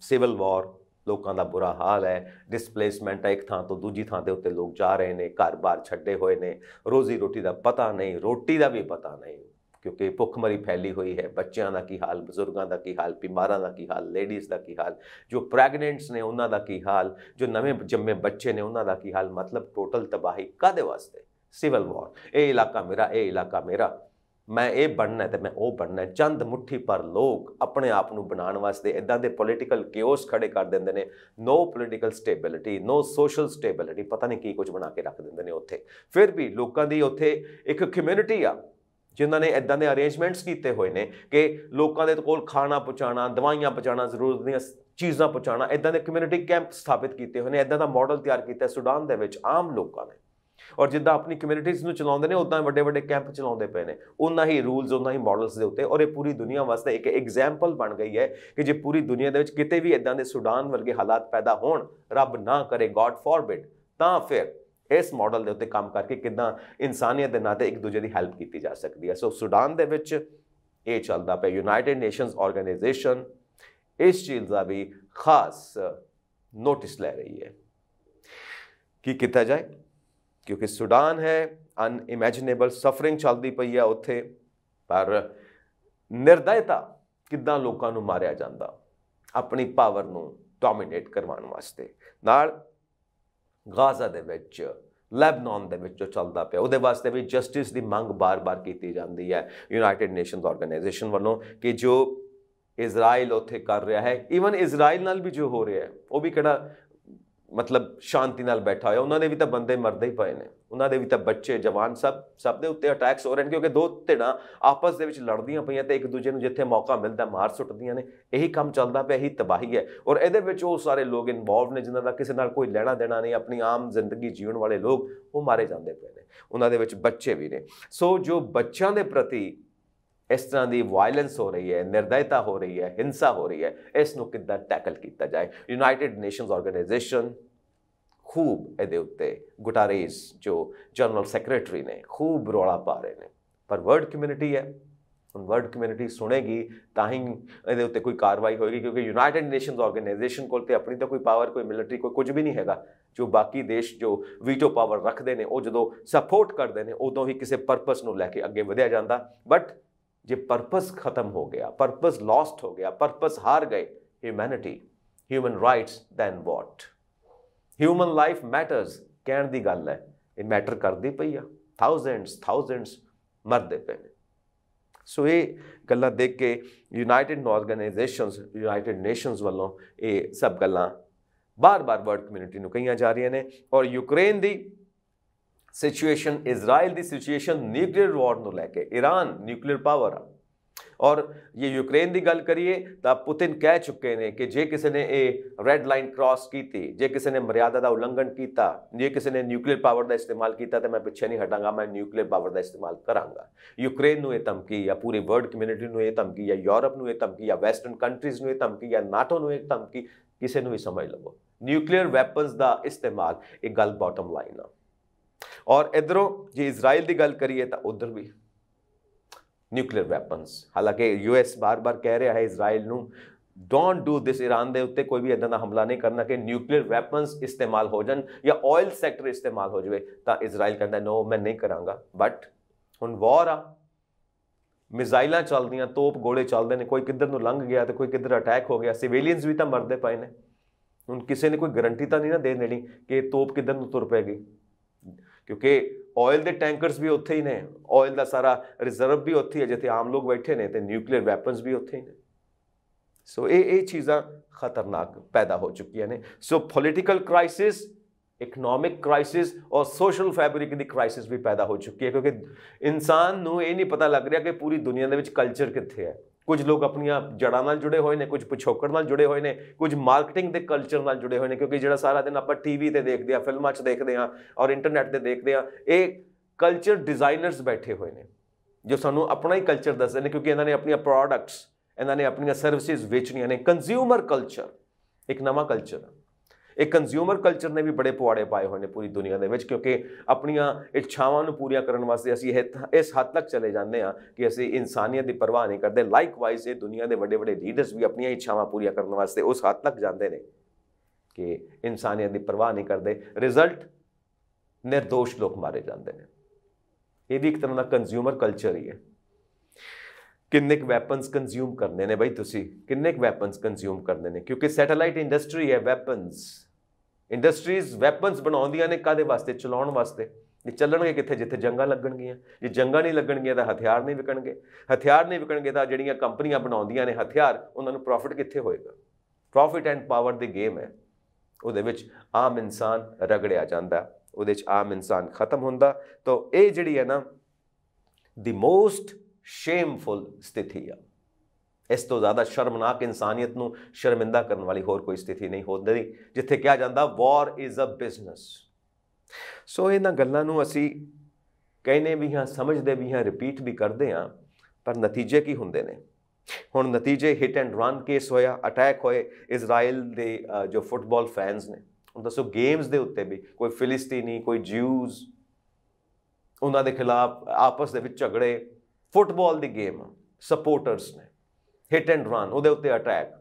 Speaker 1: ਸਿਵਲ ਵਾਰ ਲੋਕਾਂ ਦਾ ਬੁਰਾ ਹਾਲ ਹੈ ਡਿਸਪਲੇਸਮੈਂਟ ਹੈ ਇੱਕ ਥਾਂ ਤੋਂ ਦੂਜੀ ਥਾਂ ਦੇ ਉੱਤੇ ਲੋਕ ਜਾ ਰਹੇ ਨੇ ਘਰ-ਬਾਰ ਛੱਡੇ ਹੋਏ ਨੇ ਰੋਜ਼ੀ ਰੋਟੀ ਦਾ ਪਤਾ ਨਹੀਂ ਰੋਟੀ ਦਾ ਵੀ ਪਤਾ ਨਹੀਂ ਕਿਉਂਕਿ ਭੁੱਖਮਰੀ ਫੈਲੀ ਹੋਈ ਹੈ ਬੱਚਿਆਂ ਦਾ ਕੀ ਹਾਲ ਬਜ਼ੁਰਗਾਂ ਦਾ ਕੀ ਹਾਲ ਬਿਮਾਰਾਂ ਦਾ ਕੀ ਹਾਲ ਲੇਡੀਜ਼ ਦਾ ਕੀ ਹਾਲ ਜੋ ਪ੍ਰੈਗਨੈਂਟਸ ਨੇ ਉਹਨਾਂ ਦਾ ਕੀ ਹਾਲ ਜੋ ਨਵੇਂ ਜੰਮੇ ਬੱਚੇ ਨੇ ਉਹਨਾਂ ਦਾ ਕੀ ਹਾਲ ਮਤਲਬ ਟੋਟਲ ਤਬਾਹੀ ਕਾਦੇ ਵਾਸਤੇ ਸਿਵਲ ਵਾਰ ਇਹ ਇਲਾਕਾ ਮੇਰਾ ਇਹ ਇਲਾਕਾ ਮੇਰਾ ਮੈਂ ਇਹ ਬਣਨਾ ਤੇ ਮੈਂ ਉਹ ਬਣਨਾ ਚੰਦ ਮੁਠੀ ਪਰ ਲੋਕ ਆਪਣੇ ਆਪ ਨੂੰ ਬਣਾਉਣ ਵਾਸਤੇ ਇਦਾਂ ਦੇ ਪੋਲਿਟੀਕਲ ਕਿਓਸ ਖੜੇ ਕਰ ਦਿੰਦੇ ਨੇ no political stability no social stability ਪਤਾ ਨਹੀਂ ਕੀ ਕੁਝ ਬਣਾ ਕੇ ਰੱਖ ਦਿੰਦੇ ਨੇ ਉੱਥੇ ਫਿਰ ਵੀ ਲੋਕਾਂ ਦੀ ਉੱਥੇ ਇੱਕ ਕਮਿਊਨਿਟੀ ਆ ਜਿਨ੍ਹਾਂ ਨੇ ਇਦਾਂ ਦੇ ਅਰੇਂਜਮੈਂਟਸ ਕੀਤੇ ਹੋਏ ਨੇ ਕਿ ਲੋਕਾਂ ਦੇ ਕੋਲ ਖਾਣਾ ਪਹੁੰਚਾਣਾ ਦਵਾਈਆਂ ਪਹੁੰਚਾਣਾ ਜ਼ਰੂਰਤ ਦੀਆਂ ਚੀਜ਼ਾਂ ਪਹੁੰਚਾਣਾ ਇਦਾਂ ਦੇ ਕਮਿਊਨਿਟੀ ਕੈਂਪ ਸਥਾਪਿਤ ਕੀਤੇ ਹੋਏ ਨੇ ਇਦਾਂ ਦਾ ਮਾਡਲ ਤਿਆਰ ਕੀਤਾ ਸੁਡਾਨ ਦੇ ਵਿੱਚ ਆਮ ਲੋਕਾਂ ਨੇ ਔਰ ਜਿੱਦਾਂ ਆਪਣੀ ਕਮਿਊਨਿਟੀਜ਼ ਨੂੰ ਚਲਾਉਂਦੇ ਨੇ ਉਦਾਂ ਵੱਡੇ ਵੱਡੇ ਕੈਂਪ ਚਲਾਉਂਦੇ ਪਏ ਨੇ ਉਹਨਾਂ ਹੀ ਰੂਲਸ ਉਹਨਾਂ ਹੀ ਮਾਡਲਸ ਦੇ ਉੱਤੇ ਔਰ ਇਹ ਪੂਰੀ ਦੁਨੀਆ ਵਾਸਤੇ ਇੱਕ ਐਗਜ਼ਾਮਪਲ ਬਣ ਗਈ ਹੈ ਕਿ ਜੇ ਪੂਰੀ ਦੁਨੀਆ ਦੇ ਵਿੱਚ ਕਿਤੇ ਵੀ ਇਦਾਂ ਦੇ ਸੁਡਾਨ ਵਰਗੇ ਹਾਲਾਤ ਪੈਦਾ ਹੋਣ ਰੱਬ ਨਾ ਕਰੇ ਗੋਡ ਫੋਰਬਿਡ ਤਾਂ ਫਿਰ ਇਸ ਮਾਡਲ ਦੇ ਉੱਤੇ ਕੰਮ ਕਰਕੇ ਕਿਦਾਂ ਇਨਸਾਨੀਅਤ ਦੇ ਨਾਤੇ ਇੱਕ ਦੂਜੇ ਦੀ ਹੈਲਪ ਕੀਤੀ ਜਾ ਸਕਦੀ ਹੈ ਸੋ ਸੁਡਾਨ ਦੇ ਵਿੱਚ ਇਹ ਚੱਲਦਾ ਪਿਆ ਯੂਨਾਈਟਿਡ ਨੇਸ਼ਨਸ ਆਰਗੇਨਾਈਜੇਸ਼ਨ ਇਸ ਚੀਜ਼ ਦਾ ਵੀ ਖਾਸ ਨੋਟਿਸ ਲੈ ਰਹੀ ਹੈ ਕੀ ਕੀਤਾ ਜਾਏ ਕਿਉਂਕਿ ਸੁਡਾਨ ਹੈ ਅਨਇਮੇਜਿਨੇਬਲ ਸਫਰਿੰਗ ਚੱਲਦੀ ਪਈ ਆ ਉੱਥੇ ਪਰ ਨਿਰਦਇਤਾ ਕਿੱਦਾਂ ਲੋਕਾਂ ਨੂੰ ਮਾਰਿਆ ਜਾਂਦਾ ਆਪਣੀ ਪਾਵਰ ਨੂੰ ਡੋਮਿਨੇਟ ਕਰਵਾਉਣ ਵਾਸਤੇ ਨਾਲ ਗਾਜ਼ਾ ਦੇ ਵਿੱਚ ਲੈਬਨਨ ਦੇ ਵਿੱਚ ਜੋ ਚੱਲਦਾ ਪਿਆ ਉਹਦੇ ਵਾਸਤੇ ਵੀ ਜਸਟਿਸ ਦੀ ਮੰਗ ਬਾਰ-ਬਾਰ ਕੀਤੀ ਜਾਂਦੀ ਹੈ ਯੂਨਾਈਟਿਡ ਨੇਸ਼ਨਸ ਆਰਗੇਨਾਈਜੇਸ਼ਨ ਵੱਲੋਂ ਕਿ ਜੋ ਇਜ਼ਰਾਈਲ ਉੱਥੇ ਕਰ ਰਿਹਾ ਹੈ ਇਵਨ ਇਜ਼ਰਾਈਲ ਨਾਲ ਵੀ ਜੋ ਹੋ ਰਿਹਾ ਹੈ ਉਹ ਵੀ ਕਿਹੜਾ ਮਤਲਬ ਸ਼ਾਂਤੀ ਨਾਲ ਬੈਠਾ ਹੋਇਆ ਉਹਨਾਂ ਦੇ ਵੀ ਤਾਂ ਬੰਦੇ ਮਰਦੇ ਹੀ ਪਏ ਨੇ ਉਹਨਾਂ ਦੇ ਵੀ ਤਾਂ ਬੱਚੇ ਜਵਾਨ ਸਭ ਸਭ ਦੇ ਉੱਤੇ ਅਟੈਕਸ ਹੋ ਰਹੇ ਨੇ ਕਿਉਂਕਿ ਦੋ ਧਿਰਾਂ ਆਪਸ ਦੇ ਵਿੱਚ ਲੜਦੀਆਂ ਪਈਆਂ ਤੇ ਇੱਕ ਦੂਜੇ ਨੂੰ ਜਿੱਥੇ ਮੌਕਾ ਮਿਲਦਾ ਮਾਰ ਸੁੱਟਦੀਆਂ ਨੇ ਇਹੀ ਕੰਮ ਚੱਲਦਾ ਪਿਆ ਇਹੀ ਤਬਾਹੀ ਹੈ ਔਰ ਇਹਦੇ ਵਿੱਚ ਉਹ ਸਾਰੇ ਲੋਕ ਇਨਵੋਲਵ ਨੇ ਜਿਨ੍ਹਾਂ ਦਾ ਕਿਸੇ ਨਾਲ ਕੋਈ ਲੈਣਾ ਦੇਣਾ ਨਹੀਂ ਆਪਣੀ ਆਮ ਜ਼ਿੰਦਗੀ ਜੀਉਣ ਵਾਲੇ ਲੋਕ ਉਹ ਮਾਰੇ ਜਾਂਦੇ ਪਏ ਨੇ ਉਹਨਾਂ ਦੇ ਵਿੱਚ ਬੱਚੇ ਵੀ ਨੇ ਸੋ ਜੋ ਬੱਚਿਆਂ ਦੇ ਪ੍ਰਤੀ ਇਸ ਤਰ੍ਹਾਂ ਦੀ ਵਾਇਲੈਂਸ ਹੋ ਰਹੀ ਹੈ ਨਿਰਦਇਤਾ ਹੋ ਰਹੀ ਹੈ ਹਿੰਸਾ ਹੋ ਰਹੀ ਹੈ ਇਸ ਨੂੰ ਕਿੱਦਾਂ ਟੈਕਲ ਕੀਤਾ ਜਾਏ ਯੂਨਾਈਟਿਡ ਨੇਸ਼ਨਸ ਆਰਗੇਨਾਈਜੇਸ਼ਨ ਖੂਬ ਇਹਦੇ ਉੱਤੇ ਗੁਟਾਰੇਸ ਜੋ ਜਨਰਲ ਸੈਕਟਰੀ ਨੇ ਖੂਬ ਰੋਲਾ ਪਾ ਰਹੇ ਨੇ ਪਰ ਵਰਡ ਕਮਿਊਨਿਟੀ ਹੈ ਉਹ ਵਰਡ ਕਮਿਊਨਿਟੀ ਸੁਣੇਗੀ ਤਾਂ ਹੀ ਇਹਦੇ ਉੱਤੇ ਕੋਈ ਕਾਰਵਾਈ ਹੋਏਗੀ ਕਿਉਂਕਿ ਯੂਨਾਈਟਿਡ ਨੇਸ਼ਨਸ ਆਰਗੇਨਾਈਜੇਸ਼ਨ ਕੋਲ ਤੇ ਆਪਣੀ ਤਾਂ ਕੋਈ ਪਾਵਰ ਕੋਈ ਮਿਲਟਰੀ ਕੋਈ ਕੁਝ ਵੀ ਨਹੀਂ ਹੈਗਾ ਜੋ ਬਾਕੀ ਦੇਸ਼ ਜੋ ਵੀਟੋ ਪਾਵਰ ਰੱਖਦੇ ਨੇ ਉਹ ਜਦੋਂ ਸਪੋਰਟ ਕਰਦੇ ਨੇ ਉਦੋਂ ਹੀ ਕਿਸੇ ਪਰਪਸ ਨੂੰ ਲੈ ਕੇ ਅੱਗੇ ਵਧਿਆ ਜਾਂਦਾ ਬਟ ਜੇ ਪਰਪਸ ਖਤਮ ਹੋ ਗਿਆ ਪਰਪਸ लॉस्ट ਹੋ ਗਿਆ ਪਰਪਸ ਹਾਰ ਗਏ humanity human rights then what human life matters ਕਹਿਣ ਦੀ ਗੱਲ ਹੈ ਇਹ ਮੈਟਰ ਕਰਦੀ ਪਈ ਆ ਥਾਊਜ਼ੈਂਡਸ ਥਾਊਜ਼ੈਂਡਸ ਮਰਦੇ ਪਏ ਨੇ ਸੋ ਇਹ ਗੱਲਾਂ ਦੇਖ ਕੇ ਯੂਨਾਈਟਿਡ ਆਰਗੇਨਾਈਜੇਸ਼ਨਸ ਯੂਨਾਈਟਿਡ ਨੇਸ਼ਨਸ ਵੱਲੋਂ ਇਹ ਸਭ ਗੱਲਾਂ ਬਾਰ-ਬਾਰ ਵਰਲਡ ਕਮਿਊਨਿਟੀ ਨੂੰ ਕਹੀਆਂ ਜਾ ਰਹੀਆਂ ਨੇ ਔਰ ਯੂਕਰੇਨ ਦੀ ਸਿਚੁਏਸ਼ਨ ਇਜ਼ਰਾਈਲ ਦੀ ਸਿਚੁਏਸ਼ਨ ਨਿਊਕਲੀਅਰ ਵਾਰ ਨੂੰ ਲੈ ਕੇ ਈਰਾਨ ਨਿਊਕਲੀਅਰ ਪਾਵਰ ਆ ਔਰ ਇਹ ਯੂਕਰੇਨ ਦੀ ਗੱਲ ਕਰੀਏ ਤਾਂ ਪੁਤਿਨ ਕਹਿ ਚੁੱਕੇ ਨੇ ਕਿ ਜੇ ਕਿਸੇ ਨੇ ਇਹ ਰੈੱਡ ਲਾਈਨ ਕ੍ਰਾਸ ਕੀਤੀ ਜੇ ਕਿਸੇ ਨੇ ਮਰਿਆਦਾ ਦਾ ਉਲੰਘਣ ਕੀਤਾ ਜੇ ਕਿਸੇ ਨੇ ਨਿਊਕਲੀਅਰ ਪਾਵਰ ਦਾ ਇਸਤੇਮਾਲ ਕੀਤਾ ਤਾਂ ਮੈਂ ਪਿੱਛੇ ਨਹੀਂ ਹਟਾਂਗਾ ਮੈਂ ਨਿਊਕਲੀਅਰ ਪਾਵਰ ਦਾ ਇਸਤੇਮਾਲ ਕਰਾਂਗਾ ਯੂਕਰੇਨ ਨੂੰ ਇਹ ਧਮਕੀ ਜਾਂ ਪੂਰੀ ਵਰਲਡ ਕਮਿਊਨਿਟੀ ਨੂੰ ਇਹ ਧਮਕੀ ਜਾਂ ਯੂਰਪ ਨੂੰ ਇਹ ਧਮਕੀ ਜਾਂ ਵੈਸਟਰਨ ਕੰਟਰੀਜ਼ ਨੂੰ ਇਹ ਧਮਕੀ ਜਾਂ ਨਾਟੋ ਨੂੰ ਇਹ ਧਮਕੀ ਕਿਸੇ ਨੂੰ ਵੀ ਸਮਝ ਲਵੋ ਨਿਊਕਲੀਅਰ ਵੈਪਨਸ ਦਾ ਇਸਤੇਮਾਲ ਇਹ ਗੱਲ ਬਾਟਮ ਲਾਈਨ ਆ ਔਰ ਇਧਰੋਂ ਜੇ ਇਜ਼ਰਾਈਲ ਦੀ ਗੱਲ ਕਰੀਏ ਤਾਂ ਉਧਰ ਵੀ ਨਿਊਕਲੀਅਰ ਵੈਪਨਸ ਹਾਲਾਂਕਿ ਯੂਐਸ ਬਾਰ-ਬਾਰ ਕਹਿ ਰਿਹਾ ਹੈ ਇਜ਼ਰਾਈਲ ਨੂੰ ਡੋਨਟ ਡੂ ਦਿਸ ਇਰਾਨ ਦੇ ਉੱਤੇ ਕੋਈ ਵੀ ਇਦਾਂ ਦਾ ਹਮਲਾ ਨਹੀਂ ਕਰਨਾ ਕਿ ਨਿਊਕਲੀਅਰ ਵੈਪਨਸ ਇਸਤੇਮਾਲ ਹੋ ਜਾਣ ਜਾਂ ਆਇਲ ਸੈਕਟਰ ਇਸਤੇਮਾਲ ਹੋ ਜਾਵੇ ਤਾਂ ਇਜ਼ਰਾਈਲ ਕਹਿੰਦਾ ਨੋ ਮੈਂ ਨਹੀਂ ਕਰਾਂਗਾ ਬਟ ਹੁਣ ਵਾਰ ਆ ਮਿਜ਼ਾਈਲਾਂ ਚੱਲਦੀਆਂ ਤੋਪ ਗੋਲੇ ਚੱਲਦੇ ਨੇ ਕੋਈ ਕਿੱਧਰ ਨੂੰ ਲੰਘ ਗਿਆ ਤੇ ਕੋਈ ਕਿੱਧਰ ਅਟੈਕ ਹੋ ਗਿਆ ਸਿਵਿਲੀਅਨਸ ਵੀ ਤਾਂ ਮਰਦੇ ਪਏ ਨੇ ਹੁਣ ਕਿਸੇ ਨੇ ਕੋਈ ਗਾਰੰਟੀ ਤਾਂ ਨਹੀਂ ਨਾ ਦੇ ਦੇਣੀ ਕਿ ਤੋਪ ਕਿੱਧਰ ਨੂੰ ਤੁਰ ਪੈਗੀ ਕਿਉਂਕਿ ਆਇਲ ਦੇ ਟੈਂਕਰਸ ਵੀ ਉੱਥੇ ਹੀ ਨੇ ਆਇਲ ਦਾ ਸਾਰਾ ਰਿਜ਼ਰਵ ਵੀ ਉੱਥੇ ਹੈ ਜਿੱਥੇ ਆਮ ਲੋਕ ਬੈਠੇ ਨੇ ਤੇ ਨਿਊਕਲੀਅਰ ਵੈਪਨਸ ਵੀ ਉੱਥੇ ਹੀ ਨੇ ਸੋ ਇਹ ਇਹ ਚੀਜ਼ਾਂ ਖਤਰਨਾਕ ਪੈਦਾ ਹੋ ਚੁੱਕੀਆਂ ਨੇ so political crisis economic crisis ਔਰ ਸੋਸ਼ਲ ਫੈਬਰਿਕ ਦੀ ਕ੍ਰਾਈਸਿਸ ਵੀ ਪੈਦਾ ਹੋ ਚੁੱਕੀ ਹੈ ਕਿਉਂਕਿ ਇਨਸਾਨ ਨੂੰ ਇਹ ਨਹੀਂ ਪਤਾ ਲੱਗ ਰਿਹਾ ਕਿ ਪੂਰੀ ਦੁਨੀਆ ਦੇ ਵਿੱਚ ਕਲਚਰ ਕਿੱਥੇ ਹੈ ਕੁਝ ਲੋਕ ਆਪਣੀਆਂ ਜੜਾਂ ਨਾਲ ਜੁੜੇ ਹੋਏ ਨੇ ਕੁਝ ਪਿਛੋਕੜ ਨਾਲ ਜੁੜੇ ਹੋਏ ਨੇ ਕੁਝ ਮਾਰਕੀਟਿੰਗ ਦੇ ਕਲਚਰ ਨਾਲ ਜੁੜੇ ਹੋਏ ਨੇ ਕਿਉਂਕਿ ਜਿਹੜਾ ਸਾਰਾ ਦਿਨ ਆਪਾਂ ਟੀਵੀ ਤੇ ਦੇਖਦੇ ਆ ਫਿਲਮਾਂ 'ਚ ਦੇਖਦੇ ਆ ਔਰ ਇੰਟਰਨੈਟ ਤੇ ਦੇਖਦੇ ਆ ਇਹ ਕਲਚਰ ਡਿਜ਼ਾਈਨਰਸ ਬੈਠੇ ਹੋਏ ਨੇ ਜੋ ਸਾਨੂੰ ਆਪਣਾ ਹੀ ਕਲਚਰ ਦੱਸਦੇ ਨੇ ਕਿਉਂਕਿ ਇਹਨਾਂ ਨੇ ਆਪਣੀਆਂ ਪ੍ਰੋਡਕਟਸ ਇਹਨਾਂ ਨੇ ਆਪਣੀਆਂ ਸਰਵਿਸਿਜ਼ ਵੇਚਣੀਆਂ ਨੇ ਕੰਜ਼ਿਊਮਰ ਕਲਚਰ ਇੱਕ ਨਵਾਂ ਕਲਚਰ ਹੈ ਇਹ ਕੰਜ਼ਿਊਮਰ ਕਲਚਰ ਨੇ ਵੀ ਬੜੇ ਪੁਆੜੇ ਪਾਏ ਹੋਏ ਨੇ ਪੂਰੀ ਦੁਨੀਆ ਦੇ ਵਿੱਚ ਕਿਉਂਕਿ ਆਪਣੀਆਂ ਇੱਛਾਵਾਂ ਨੂੰ ਪੂਰੀਆਂ ਕਰਨ ਵਾਸਤੇ ਅਸੀਂ ਇਸ ਹੱਦ ਤੱਕ ਚਲੇ ਜਾਂਦੇ ਆ ਕਿ ਅਸੀਂ ਇਨਸਾਨੀਅਤ ਦੀ ਪਰਵਾਹ ਨਹੀਂ ਕਰਦੇ ਲਾਈਕਵਾਈਜ਼ ਇਹ ਦੁਨੀਆ ਦੇ ਵੱਡੇ ਵੱਡੇ ਲੀਡਰਸ ਵੀ ਆਪਣੀਆਂ ਇੱਛਾਵਾਂ ਪੂਰੀਆਂ ਕਰਨ ਵਾਸਤੇ ਉਸ ਹੱਦ ਤੱਕ ਜਾਂਦੇ ਨੇ ਕਿ ਇਨਸਾਨੀਅਤ ਦੀ ਪਰਵਾਹ ਨਹੀਂ ਕਰਦੇ ਰਿਜ਼ਲਟ ਨਿਰਦੋਸ਼ ਲੋਕ ਮਾਰੇ ਜਾਂਦੇ ਨੇ ਇਹ ਵੀ ਇੱਕ ਤਰ੍ਹਾਂ ਦਾ ਕੰਜ਼ਿਊਮਰ ਕਲਚਰ ਹੀ ਹੈ ਕਿੰਨੇ ਕੁ ਵੈਪਨਸ ਕੰਜ਼ਿਊਮ ਕਰਨੇ ਨੇ ਬਾਈ ਤੁਸੀਂ ਕਿੰਨੇ ਕੁ ਵੈਪਨਸ ਕੰਜ਼ਿਊਮ ਕਰਨੇ ਨੇ ਕਿਉਂਕਿ ਸੈਟੇਲਾਈਟ ਇੰਡਸਟਰੀ ਹੈ ਵੈਪਨਸ ਇੰਡਸਟਰੀਜ਼ ਵੈਪਨਸ ਬਣਾਉਂਦੀਆਂ ਨੇ ਕਾਦੇ ਵਾਸਤੇ ਚਲਾਉਣ ਵਾਸਤੇ ਇਹ ਚੱਲਣਗੇ ਕਿੱਥੇ ਜਿੱਥੇ ਜੰਗਾਂ ਲੱਗਣਗੀਆਂ ਜੇ ਜੰਗਾਂ ਨਹੀਂ ਲੱਗਣਗੀਆਂ ਤਾਂ ਹਥਿਆਰ ਨਹੀਂ ਵਿਕਣਗੇ ਹਥਿਆਰ ਨਹੀਂ ਵਿਕਣਗੇ ਤਾਂ ਜਿਹੜੀਆਂ ਕੰਪਨੀਆਂ ਬਣਾਉਂਦੀਆਂ ਨੇ ਹਥਿਆਰ ਉਹਨਾਂ ਨੂੰ ਪ੍ਰੋਫਿਟ ਕਿੱਥੇ ਹੋਏਗਾ ਪ੍ਰੋਫਿਟ ਐਂਡ ਪਾਵਰ ਦੀ ਗੇਮ ਹੈ ਉਹਦੇ ਵਿੱਚ ਆਮ ਇਨਸਾਨ ਰਗੜਿਆ ਜਾਂਦਾ ਉਹਦੇ ਵਿੱਚ ਆਮ ਇਨਸਾਨ ਖਤਮ ਹੁੰਦਾ ਤਾਂ ਇਹ ਜਿਹੜੀ ਹੈ ਨਾ ਦੀ ਮੋਸਟ ਸ਼ੇਮਫੁਲ ਸਥਿਤੀ ਆ ਇਸ ਤੋਂ ਜ਼ਿਆਦਾ ਸ਼ਰਮਨਾਕ ਇਨਸਾਨੀਅਤ ਨੂੰ ਸ਼ਰਮਿੰਦਾ ਕਰਨ ਵਾਲੀ ਹੋਰ ਕੋਈ ਸਥਿਤੀ ਨਹੀਂ ਹੁੰਦੀ ਜਿੱਥੇ ਕਿਹਾ ਜਾਂਦਾ ਵਾਰ ਇਜ਼ ਅ ਬਿਜ਼ਨਸ ਸੋ ਇਹਨਾਂ ਗੱਲਾਂ ਨੂੰ ਅਸੀਂ ਕਹਿੰਨੇ ਵੀ ਹਾਂ ਸਮਝਦੇ ਵੀ ਹਾਂ ਰਿਪੀਟ ਵੀ ਕਰਦੇ ਹਾਂ ਪਰ ਨਤੀਜੇ ਕੀ ਹੁੰਦੇ ਨੇ ਹੁਣ ਨਤੀਜੇ ਹਿਟ ਐਂਡ ਰਨ ਕੇਸ ਹੋਇਆ ਅਟੈਕ ਹੋਏ ਇਜ਼ਰਾਈਲ ਦੇ ਜੋ ਫੁੱਟਬਾਲ ਫੈਨਸ ਨੇ ਉਹ ਦੱਸੋ ਗੇਮਸ ਦੇ ਉੱਤੇ ਵੀ ਕੋਈ ਫਿਲਿਸਤੀਨੀ ਕੋਈ ਜਿਊਜ਼ ਉਹਨਾਂ ਦੇ ਖਿਲਾਫ ਆਪਸ ਦੇ ਵਿੱਚ ਝਗੜੇ ਫੁੱਟਬਾਲ ਦੀ ਗੇਮ ਸਪੋਰਟਰਸ ਨੇ ਹਿਟ ਐਂਡ ਰਨ ਉਹਦੇ ਉੱਤੇ ਅਟੈਕ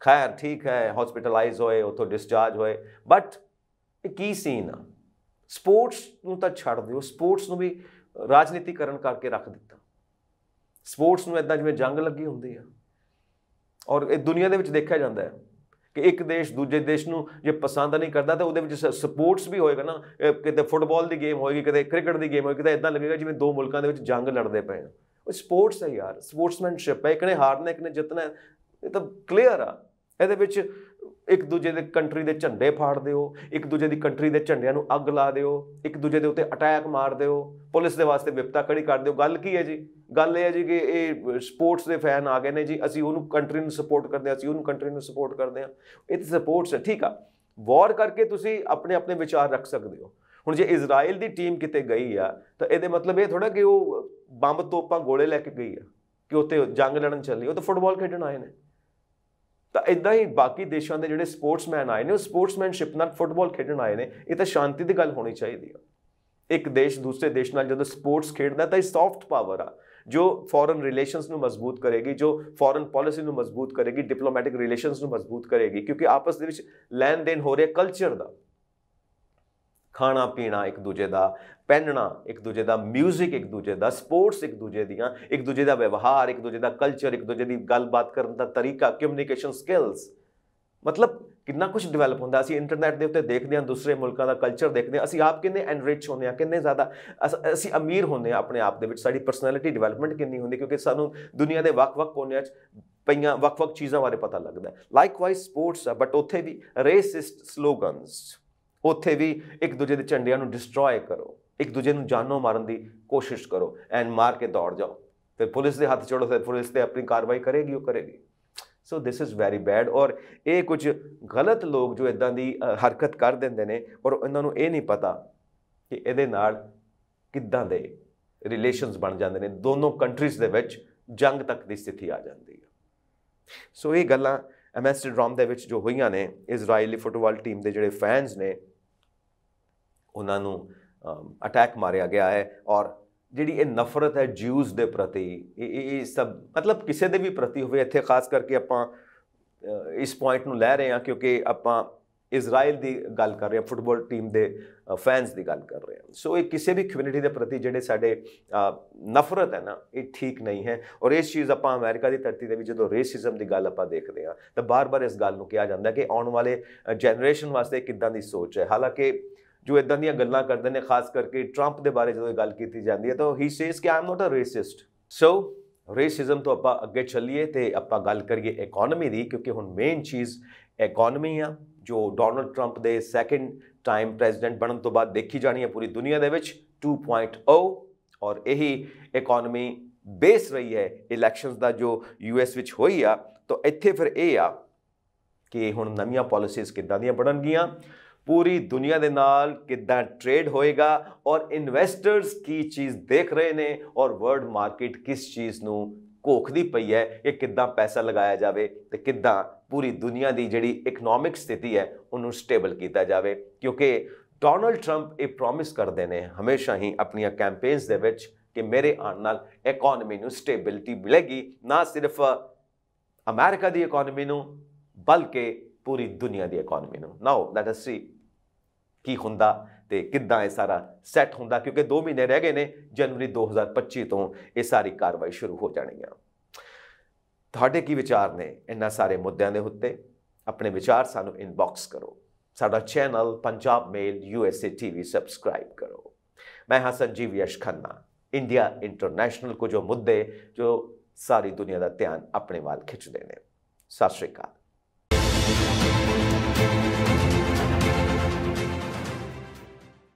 Speaker 1: ਖੈਰ ਠੀਕ ਹੈ ਹਸਪੀਟਲਾਈਜ਼ ਹੋਏ ਉਥੋਂ ਡਿਸਚਾਰਜ ਹੋਏ ਬਟ ਕੀ ਸੀਨ ਆ ਸਪੋਰਟਸ ਨੂੰ ਤਾਂ ਛੱਡ ਦਿਓ ਸਪੋਰਟਸ ਨੂੰ ਵੀ ਰਾਜਨੀਤੀਕਰਨ ਕਰਕੇ ਰੱਖ ਦਿੱਤਾ ਸਪੋਰਟਸ ਨੂੰ ਇਦਾਂ ਜਿਵੇਂ ਜੰਗ ਲੱਗੀ ਹੁੰਦੀ ਆ ਔਰ ਇਹ ਦੁਨੀਆ ਦੇ ਵਿੱਚ ਦੇਖਿਆ ਜਾਂਦਾ ਹੈ ਕਿ ਇੱਕ ਦੇਸ਼ ਦੂਜੇ ਦੇਸ਼ ਨੂੰ ਜੇ ਪਸੰਦ ਨਹੀਂ ਕਰਦਾ ਤਾਂ ਉਹਦੇ ਵਿੱਚ ਸਪੋਰਟਸ ਵੀ ਹੋਏਗਾ ਨਾ ਕਿਤੇ ਫੁੱਟਬਾਲ ਦੀ ਗੇਮ ਹੋਏਗੀ ਕਿਤੇ ਕ੍ਰਿਕਟ ਦੀ ਗੇਮ ਹੋਏਗੀ ਤਾਂ ਇਦਾਂ ਲੱਗੇਗਾ ਜਿਵੇਂ ਦੋ ਮੁਲਕਾਂ ਦੇ ਵਿੱਚ ਜੰਗ ਲੜਦੇ ਪਏ ਆ ਉਹ ਸਪੋਰਟਸ ਹੈ ਯਾਰ ਸਪੋਰਟਸਮੈਨਸ਼ਿਪ ਹੈ ਇੱਕ ਨੇ ਹਾਰਨਾ ਇੱਕ ਨੇ ਜਿੱਤਣਾ ਇਹ ਤਾਂ ਕਲੀਅਰ ਆ ਇਹਦੇ ਵਿੱਚ ਇੱਕ ਦੂਜੇ ਦੇ ਕੰਟਰੀ ਦੇ ਝੰਡੇ ਫਾੜ ਦਿਓ ਇੱਕ ਦੂਜੇ ਦੀ ਕੰਟਰੀ ਦੇ ਝੰਡਿਆਂ ਨੂੰ ਅੱਗ ਲਾ ਦਿਓ ਇੱਕ ਦੂਜੇ ਦੇ ਉੱਤੇ ਅਟੈਕ ਮਾਰ ਦਿਓ ਪੁਲਿਸ ਦੇ ਵਾਸਤੇ ਵਿਪਤਾ ਕੜੀ ਕਰ ਦਿਓ ਗੱਲ ਕੀ ਹੈ ਜੀ ਗੱਲ ਇਹ ਹੈ ਜੀ ਕਿ ਇਹ ਸਪੋਰਟਸ ਦੇ ਫੈਨ ਆ ਗਏ ਨੇ ਜੀ ਅਸੀਂ ਉਹਨੂੰ ਕੰਟਰੀ ਨੂੰ ਸਪੋਰਟ ਕਰਦੇ ਆ ਅਸੀਂ ਉਹਨੂੰ ਕੰਟਰੀ ਨੂੰ ਸਪੋਰਟ ਕਰਦੇ ਆ ਇਹ ਤੇ ਸਪੋਰਟਸ ਹੈ ਠੀਕ ਆ ਵਾਰ ਕਰਕੇ ਤੁਸੀਂ ਆਪਣੇ ਆਪਣੇ ਵਿਚਾਰ ਰੱਖ ਸਕਦੇ ਹੋ ਹੁਣ ਜੇ ਇਜ਼ਰਾਈਲ ਦੀ ਟੀਮ ਕਿਤੇ ਗਈ ਆ ਤਾਂ ਇਹਦੇ ਮਤਲਬ ਇਹ ਥੋੜਾ ਕਿ ਉਹ ਬੰਬ ਤੋਪਾਂ ਗੋਲੇ ਲੈ ਕੇ ਗਈ ਆ ਕਿ ਉੱਥੇ ਜੰਗ ਲੜਨ ਚੱਲੀ ਉਹ ਤਾਂ ਫੁੱਟਬਾਲ ਖੇਡਣ ਆਏ ਨੇ ਤਾਂ ਇਦਾਂ ਹੀ ਬਾਕੀ ਦੇਸ਼ਾਂ ਦੇ ਜਿਹੜੇ ਸਪੋਰਟਸਮੈਨ ਆਏ ਨੇ ਉਹ ਸਪੋਰਟਸਮੈਨਸ਼ਿਪ ਨਾਲ ਫੁੱਟਬਾਲ ਖੇਡਣ ਆਏ ਨੇ ਇਹ ਤਾਂ ਸ਼ਾਂਤੀ ਦੀ ਗੱਲ ਹੋਣੀ ਚਾਹੀਦੀ ਆ ਇੱਕ ਦੇਸ਼ ਦੂਸਰੇ ਦੇਸ਼ ਨਾਲ ਜਦੋਂ ਸਪੋਰਟਸ ਖੇਡਦਾ ਤਾਂ ਇਹ ਸੌਫਟ ਪਾਵਰ ਆ ਜੋ ਫੋਰਨ ਰਿਲੇਸ਼ਨਸ ਨੂੰ ਮਜ਼ਬੂਤ ਕਰੇਗੀ ਜੋ ਫੋਰਨ ਪਾਲਿਸੀ ਨੂੰ ਮਜ਼ਬੂਤ ਕਰੇਗੀ ਡਿਪਲੋਮੈਟਿਕ ਰਿਲੇਸ਼ਨਸ ਨੂੰ ਮਜ਼ਬੂਤ ਕਰੇਗੀ ਕਿਉਂਕਿ ਆਪਸ ਦੇ ਵਿੱਚ ਲੈਣ ਦੇਣ ਹੋ ਰਿਹਾ ਕਲਚਰ ਦਾ ਖਾਣਾ ਪੀਣਾ ਇੱਕ ਦੂਜੇ ਦਾ ਪਹਿਨਣਾ ਇੱਕ ਦੂਜੇ ਦਾ 뮤직 ਇੱਕ ਦੂਜੇ ਦਾ ਸਪੋਰਟਸ ਇੱਕ ਦੂਜੇ ਦੀਆਂ ਇੱਕ ਦੂਜੇ ਦਾ ਵਿਵਹਾਰ ਇੱਕ ਦੂਜੇ ਦਾ ਕਲਚਰ ਇੱਕ ਦੂਜੇ ਦੀ ਗੱਲਬਾਤ ਕਰਨ ਦਾ ਤਰੀਕਾ ਕਮਿਊਨੀਕੇਸ਼ਨ ਸਕਿਲਸ ਮਤਲਬ ਕਿੰਨਾ ਕੁਝ ਡਿਵੈਲਪ ਹੁੰਦਾ ਅਸੀਂ ਇੰਟਰਨੈਟ ਦੇ ਉੱਤੇ ਦੇਖਦੇ ਹਾਂ ਦੂਸਰੇ ਮੁਲਕਾਂ ਦਾ ਕਲਚਰ ਦੇਖਦੇ ਹਾਂ ਅਸੀਂ ਆਪ ਕਿੰਨੇ ਐਨਰਿਚ ਹੁੰਦੇ ਆ ਕਿੰਨੇ ਜ਼ਿਆਦਾ ਅਸੀਂ ਅਮੀਰ ਹੁੰਦੇ ਆ ਆਪਣੇ ਆਪ ਦੇ ਵਿੱਚ ਸਾਡੀ ਪਰਸਨੈਲਿਟੀ ਡਿਵੈਲਪਮੈਂਟ ਕਿੰਨੀ ਹੁੰਦੀ ਕਿਉਂਕਿ ਸਾਨੂੰ ਦੁਨੀਆ ਦੇ ਵੱਖ-ਵੱਖ ਕੋਨਿਆਂ 'ਚ ਪਈਆਂ ਵੱਖ-ਵੱਖ ਚੀਜ਼ਾਂ ਬਾਰੇ ਪਤਾ ਲੱਗਦਾ ਲਾਈਕਵਾਈਜ਼ ਸਪੋਰਟਸ ਆ ਬਟ ਉੱਥੇ ਵੀ ਰੇਸਿਸਟ ਸਲੋਗਨਸ ਉੱਥੇ ਵੀ ਇੱਕ ਦੂਜੇ ਦੇ ਝੰਡਿਆਂ ਨੂੰ ਡਿਸਟਰੋਏ ਕਰੋ ਇੱਕ ਦੂਜੇ ਨੂੰ ਜਾਨੋਂ ਮਾਰਨ ਦੀ ਕੋਸ਼ਿਸ਼ ਕਰੋ ਐਂਡ ਮਾਰ ਕੇ ਦੌੜ ਜਾਓ ਫਿਰ ਪੁਲਿਸ ਦੇ ਹੱਥ ਚੜੋ ਫਿਰ ਪੁਲਿਸ ਤੇ ਆਪਣੀ ਕਾਰਵਾਈ ਕਰੇਗੀ ਉਹ ਕਰੇਗੀ so this is very bad ਔਰ ਇਹ ਕੁਝ ਗਲਤ ਲੋਕ ਜੋ ਇਦਾਂ ਦੀ ਹਰਕਤ ਕਰ ਦਿੰਦੇ ਨੇ ਔਰ ਉਹਨਾਂ ਨੂੰ ਇਹ ਨਹੀਂ ਪਤਾ ਕਿ ਇਹਦੇ ਨਾਲ ਕਿੱਦਾਂ ਦੇ ਰਿਲੇਸ਼ਨਸ ਬਣ ਜਾਂਦੇ ਨੇ ਦੋਨੋਂ ਕੰਟਰੀਜ਼ ਦੇ ਵਿੱਚ ਜੰਗ ਤੱਕ ਦੀ ਸਥਿਤੀ ਆ ਜਾਂਦੀ ਹੈ ਸੋ ਇਹ ਗੱਲਾਂ ਐਮਐਸਟੀ ਐਮਐਸਟਰਡਮ ਦੇ ਵਿੱਚ ਜੋ ਹੋਈਆਂ ਨੇ ਇਜ਼ਰਾਈਲੀ ਫੁੱਟਬਾਲ ਟੀਮ ਦੇ ਜਿਹੜੇ ਫੈਨਸ ਨੇ ਉਹਨਾਂ ਨੂੰ ਅਟੈਕ ਮਾਰਿਆ ਗਿਆ ਹੈ ਔਰ ਜਿਹੜੀ ਇਹ ਨਫ਼ਰਤ ਹੈ ਜਿਊਜ਼ ਦੇ ਪ੍ਰਤੀ ਇਹ ਇਹ ਸਭ ਮਤਲਬ ਕਿਸੇ ਦੇ ਵੀ ਪ੍ਰਤੀ ਹੋਵੇ ਇੱਥੇ ਖਾਸ ਕਰਕੇ ਆਪਾਂ ਇਸ ਪੁਆਇੰਟ ਨੂੰ ਲੈ ਰਹੇ ਹਾਂ ਕਿਉਂਕਿ ਆਪਾਂ ਇਜ਼ਰਾਈਲ ਦੀ ਗੱਲ ਕਰ ਰਹੇ ਹਾਂ ਫੁੱਟਬਾਲ ਟੀਮ ਦੇ ਫੈਨਸ ਦੀ ਗੱਲ ਕਰ ਰਹੇ ਹਾਂ ਸੋ ਇਹ ਕਿਸੇ ਵੀ ਕਮਿਊਨਿਟੀ ਦੇ ਪ੍ਰਤੀ ਜਿਹੜੇ ਸਾਡੇ ਨਫ਼ਰਤ ਹੈ ਨਾ ਇਹ ਠੀਕ ਨਹੀਂ ਹੈ ਔਰ ਇਸ ਚੀਜ਼ ਆਪਾਂ ਅਮਰੀਕਾ ਦੀ ਧਰਤੀ ਤੇ ਵੀ ਜਦੋਂ ਰੇਸਿਜ਼ਮ ਦੀ ਗੱਲ ਆਪਾਂ ਦੇਖਦੇ ਹਾਂ ਤਾਂ ਬਾਰ-ਬਾਰ ਇਸ ਗੱਲ ਨੂੰ ਕਿਹਾ ਜਾਂਦਾ ਕਿ ਆਉਣ ਵਾਲੇ ਜਨਰੇਸ਼ਨ ਵਾਸਤੇ ਕਿੱਦਾਂ ਦੀ ਸੋਚ ਹੈ ਹਾਲਾਂਕਿ ਜੋ ਇਦਾਂ ਦੀਆਂ ਗੱਲਾਂ ਕਰਦੇ ਨੇ ਖਾਸ ਕਰਕੇ ਟਰੰਪ ਦੇ ਬਾਰੇ ਜਦੋਂ ਗੱਲ ਕੀਤੀ ਜਾਂਦੀ ਹੈ ਤਾਂ ਹੀ ਸੇਸ ਕਿ ਆਮ ਨਾਟ ਅ ਰੇਸਿਸਟ ਸੋ ਰੇਸਿਜ਼ਮ ਤੋਂ ਆਪਾਂ ਅੱਗੇ ਚੱਲੀਏ ਤੇ ਆਪਾਂ ਗੱਲ ਕਰੀਏ ਇਕਨੋਮੀ ਦੀ ਕਿਉਂਕਿ ਹੁਣ ਮੇਨ ਚੀਜ਼ ਇਕਨੋਮੀ ਆ ਜੋ ਡੋਨਲਡ ਟਰੰਪ ਦੇ ਸੈਕੰਡ ਟਾਈਮ ਪ੍ਰੈਜ਼ੀਡੈਂਟ ਬਣਨ ਤੋਂ ਬਾਅਦ ਦੇਖੀ ਜਾਣੀ ਹੈ ਪੂਰੀ ਦੁਨੀਆ ਦੇ ਵਿੱਚ 2.0 ਔਰ ਇਹੀ ਇਕਨੋਮੀ ਬੇਸ ਰਹੀ ਹੈ ਇਲੈਕਸ਼ਨਸ ਦਾ ਜੋ ਯੂਐਸ ਵਿੱਚ ਹੋਈ ਆ ਤਾਂ ਇੱਥੇ ਫਿਰ ਇਹ ਆ ਕਿ ਹੁਣ ਨਵੀਆਂ ਪਾਲਿਸੀਜ਼ ਕਿੱਦਾਂ ਦੀਆਂ ਬਣਨਗੀਆਂ ਪੂਰੀ ਦੁਨੀਆ ਦੇ ਨਾਲ ਕਿੱਦਾਂ ਟ੍ਰੇਡ ਹੋਏਗਾ ਔਰ ਇਨਵੈਸਟਰਸ ਕੀ ਚੀਜ਼ ਦੇਖ ਰਹੇ ਨੇ ਔਰ ਵਰਲਡ ਮਾਰਕੀਟ ਕਿਸ ਚੀਜ਼ ਨੂੰ ਕੋਖਦੀ ਪਈ ਹੈ ਕਿ ਕਿੱਦਾਂ ਪੈਸਾ ਲਗਾਇਆ ਜਾਵੇ ਤੇ ਕਿੱਦਾਂ ਪੂਰੀ ਦੁਨੀਆ ਦੀ ਜਿਹੜੀ ਇਕਨੋਮਿਕ ਸਥਿਤੀ ਹੈ ਉਹਨੂੰ ਸਟੇਬਲ ਕੀਤਾ ਜਾਵੇ ਕਿਉਂਕਿ ਡੋਨਲਡ 트ੰਪ ਇਹ ਪ੍ਰੋਮਿਸ ਕਰਦੇ ਨੇ ਹਮੇਸ਼ਾ ਹੀ ਆਪਣੀਆਂ ਕੈਂਪੇਨਸ ਦੇ ਵਿੱਚ ਕਿ ਮੇਰੇ ਆਣ ਨਾਲ ਇਕਨੋਮੀ ਨੂੰ ਸਟੇਬਿਲਿਟੀ ਮਿਲੇਗੀ ਨਾ ਸਿਰਫ ਅਮਰੀਕਾ ਦੀ ਇਕਨੋਮੀ ਨੂੰ ਬਲਕਿ ਪੂਰੀ ਦੁਨੀਆ ਦੀ ਇਕਨੋਮੀ ਨੂੰ ਨਾਓ ਲੈਟ ਅਸ ਸੀ ਕੀ ਹੁੰਦਾ ਤੇ ਕਿੱਦਾਂ ਇਹ ਸਾਰਾ ਸੈੱਟ ਹੁੰਦਾ ਕਿਉਂਕਿ 2 ਮਹੀਨੇ ਰਹਿ ਗਏ ਨੇ ਜਨਵਰੀ 2025 ਤੋਂ ਇਹ ਸਾਰੀ ਕਾਰਵਾਈ ਸ਼ੁਰੂ ਹੋ ਜਾਣੀ ਆ ਤੁਹਾਡੇ ਕੀ ਵਿਚਾਰ ਨੇ ਇੰਨਾ ਸਾਰੇ ਮੁੱਦਿਆਂ ਦੇ ਉੱਤੇ ਆਪਣੇ ਵਿਚਾਰ ਸਾਨੂੰ ਇਨਬਾਕਸ ਕਰੋ ਸਾਡਾ channel Punjab mail USA TV subscribe ਕਰੋ ਹਾਂ ਸੰਜੀਵ ਯਸ਼ ਖੰਨਾ ਇੰਡੀਆ ਇੰਟਰਨੈਸ਼ਨਲ ਕੋ ਜੋ ਮੁੱਦੇ ਜੋ ਸਾਰੀ ਦੁਨੀਆ ਦਾ ਧਿਆਨ ਆਪਣੇ ਵੱਲ ਖਿੱਚਦੇ ਨੇ ਸਤਿ ਸ਼੍ਰੀ ਅਕਾਲ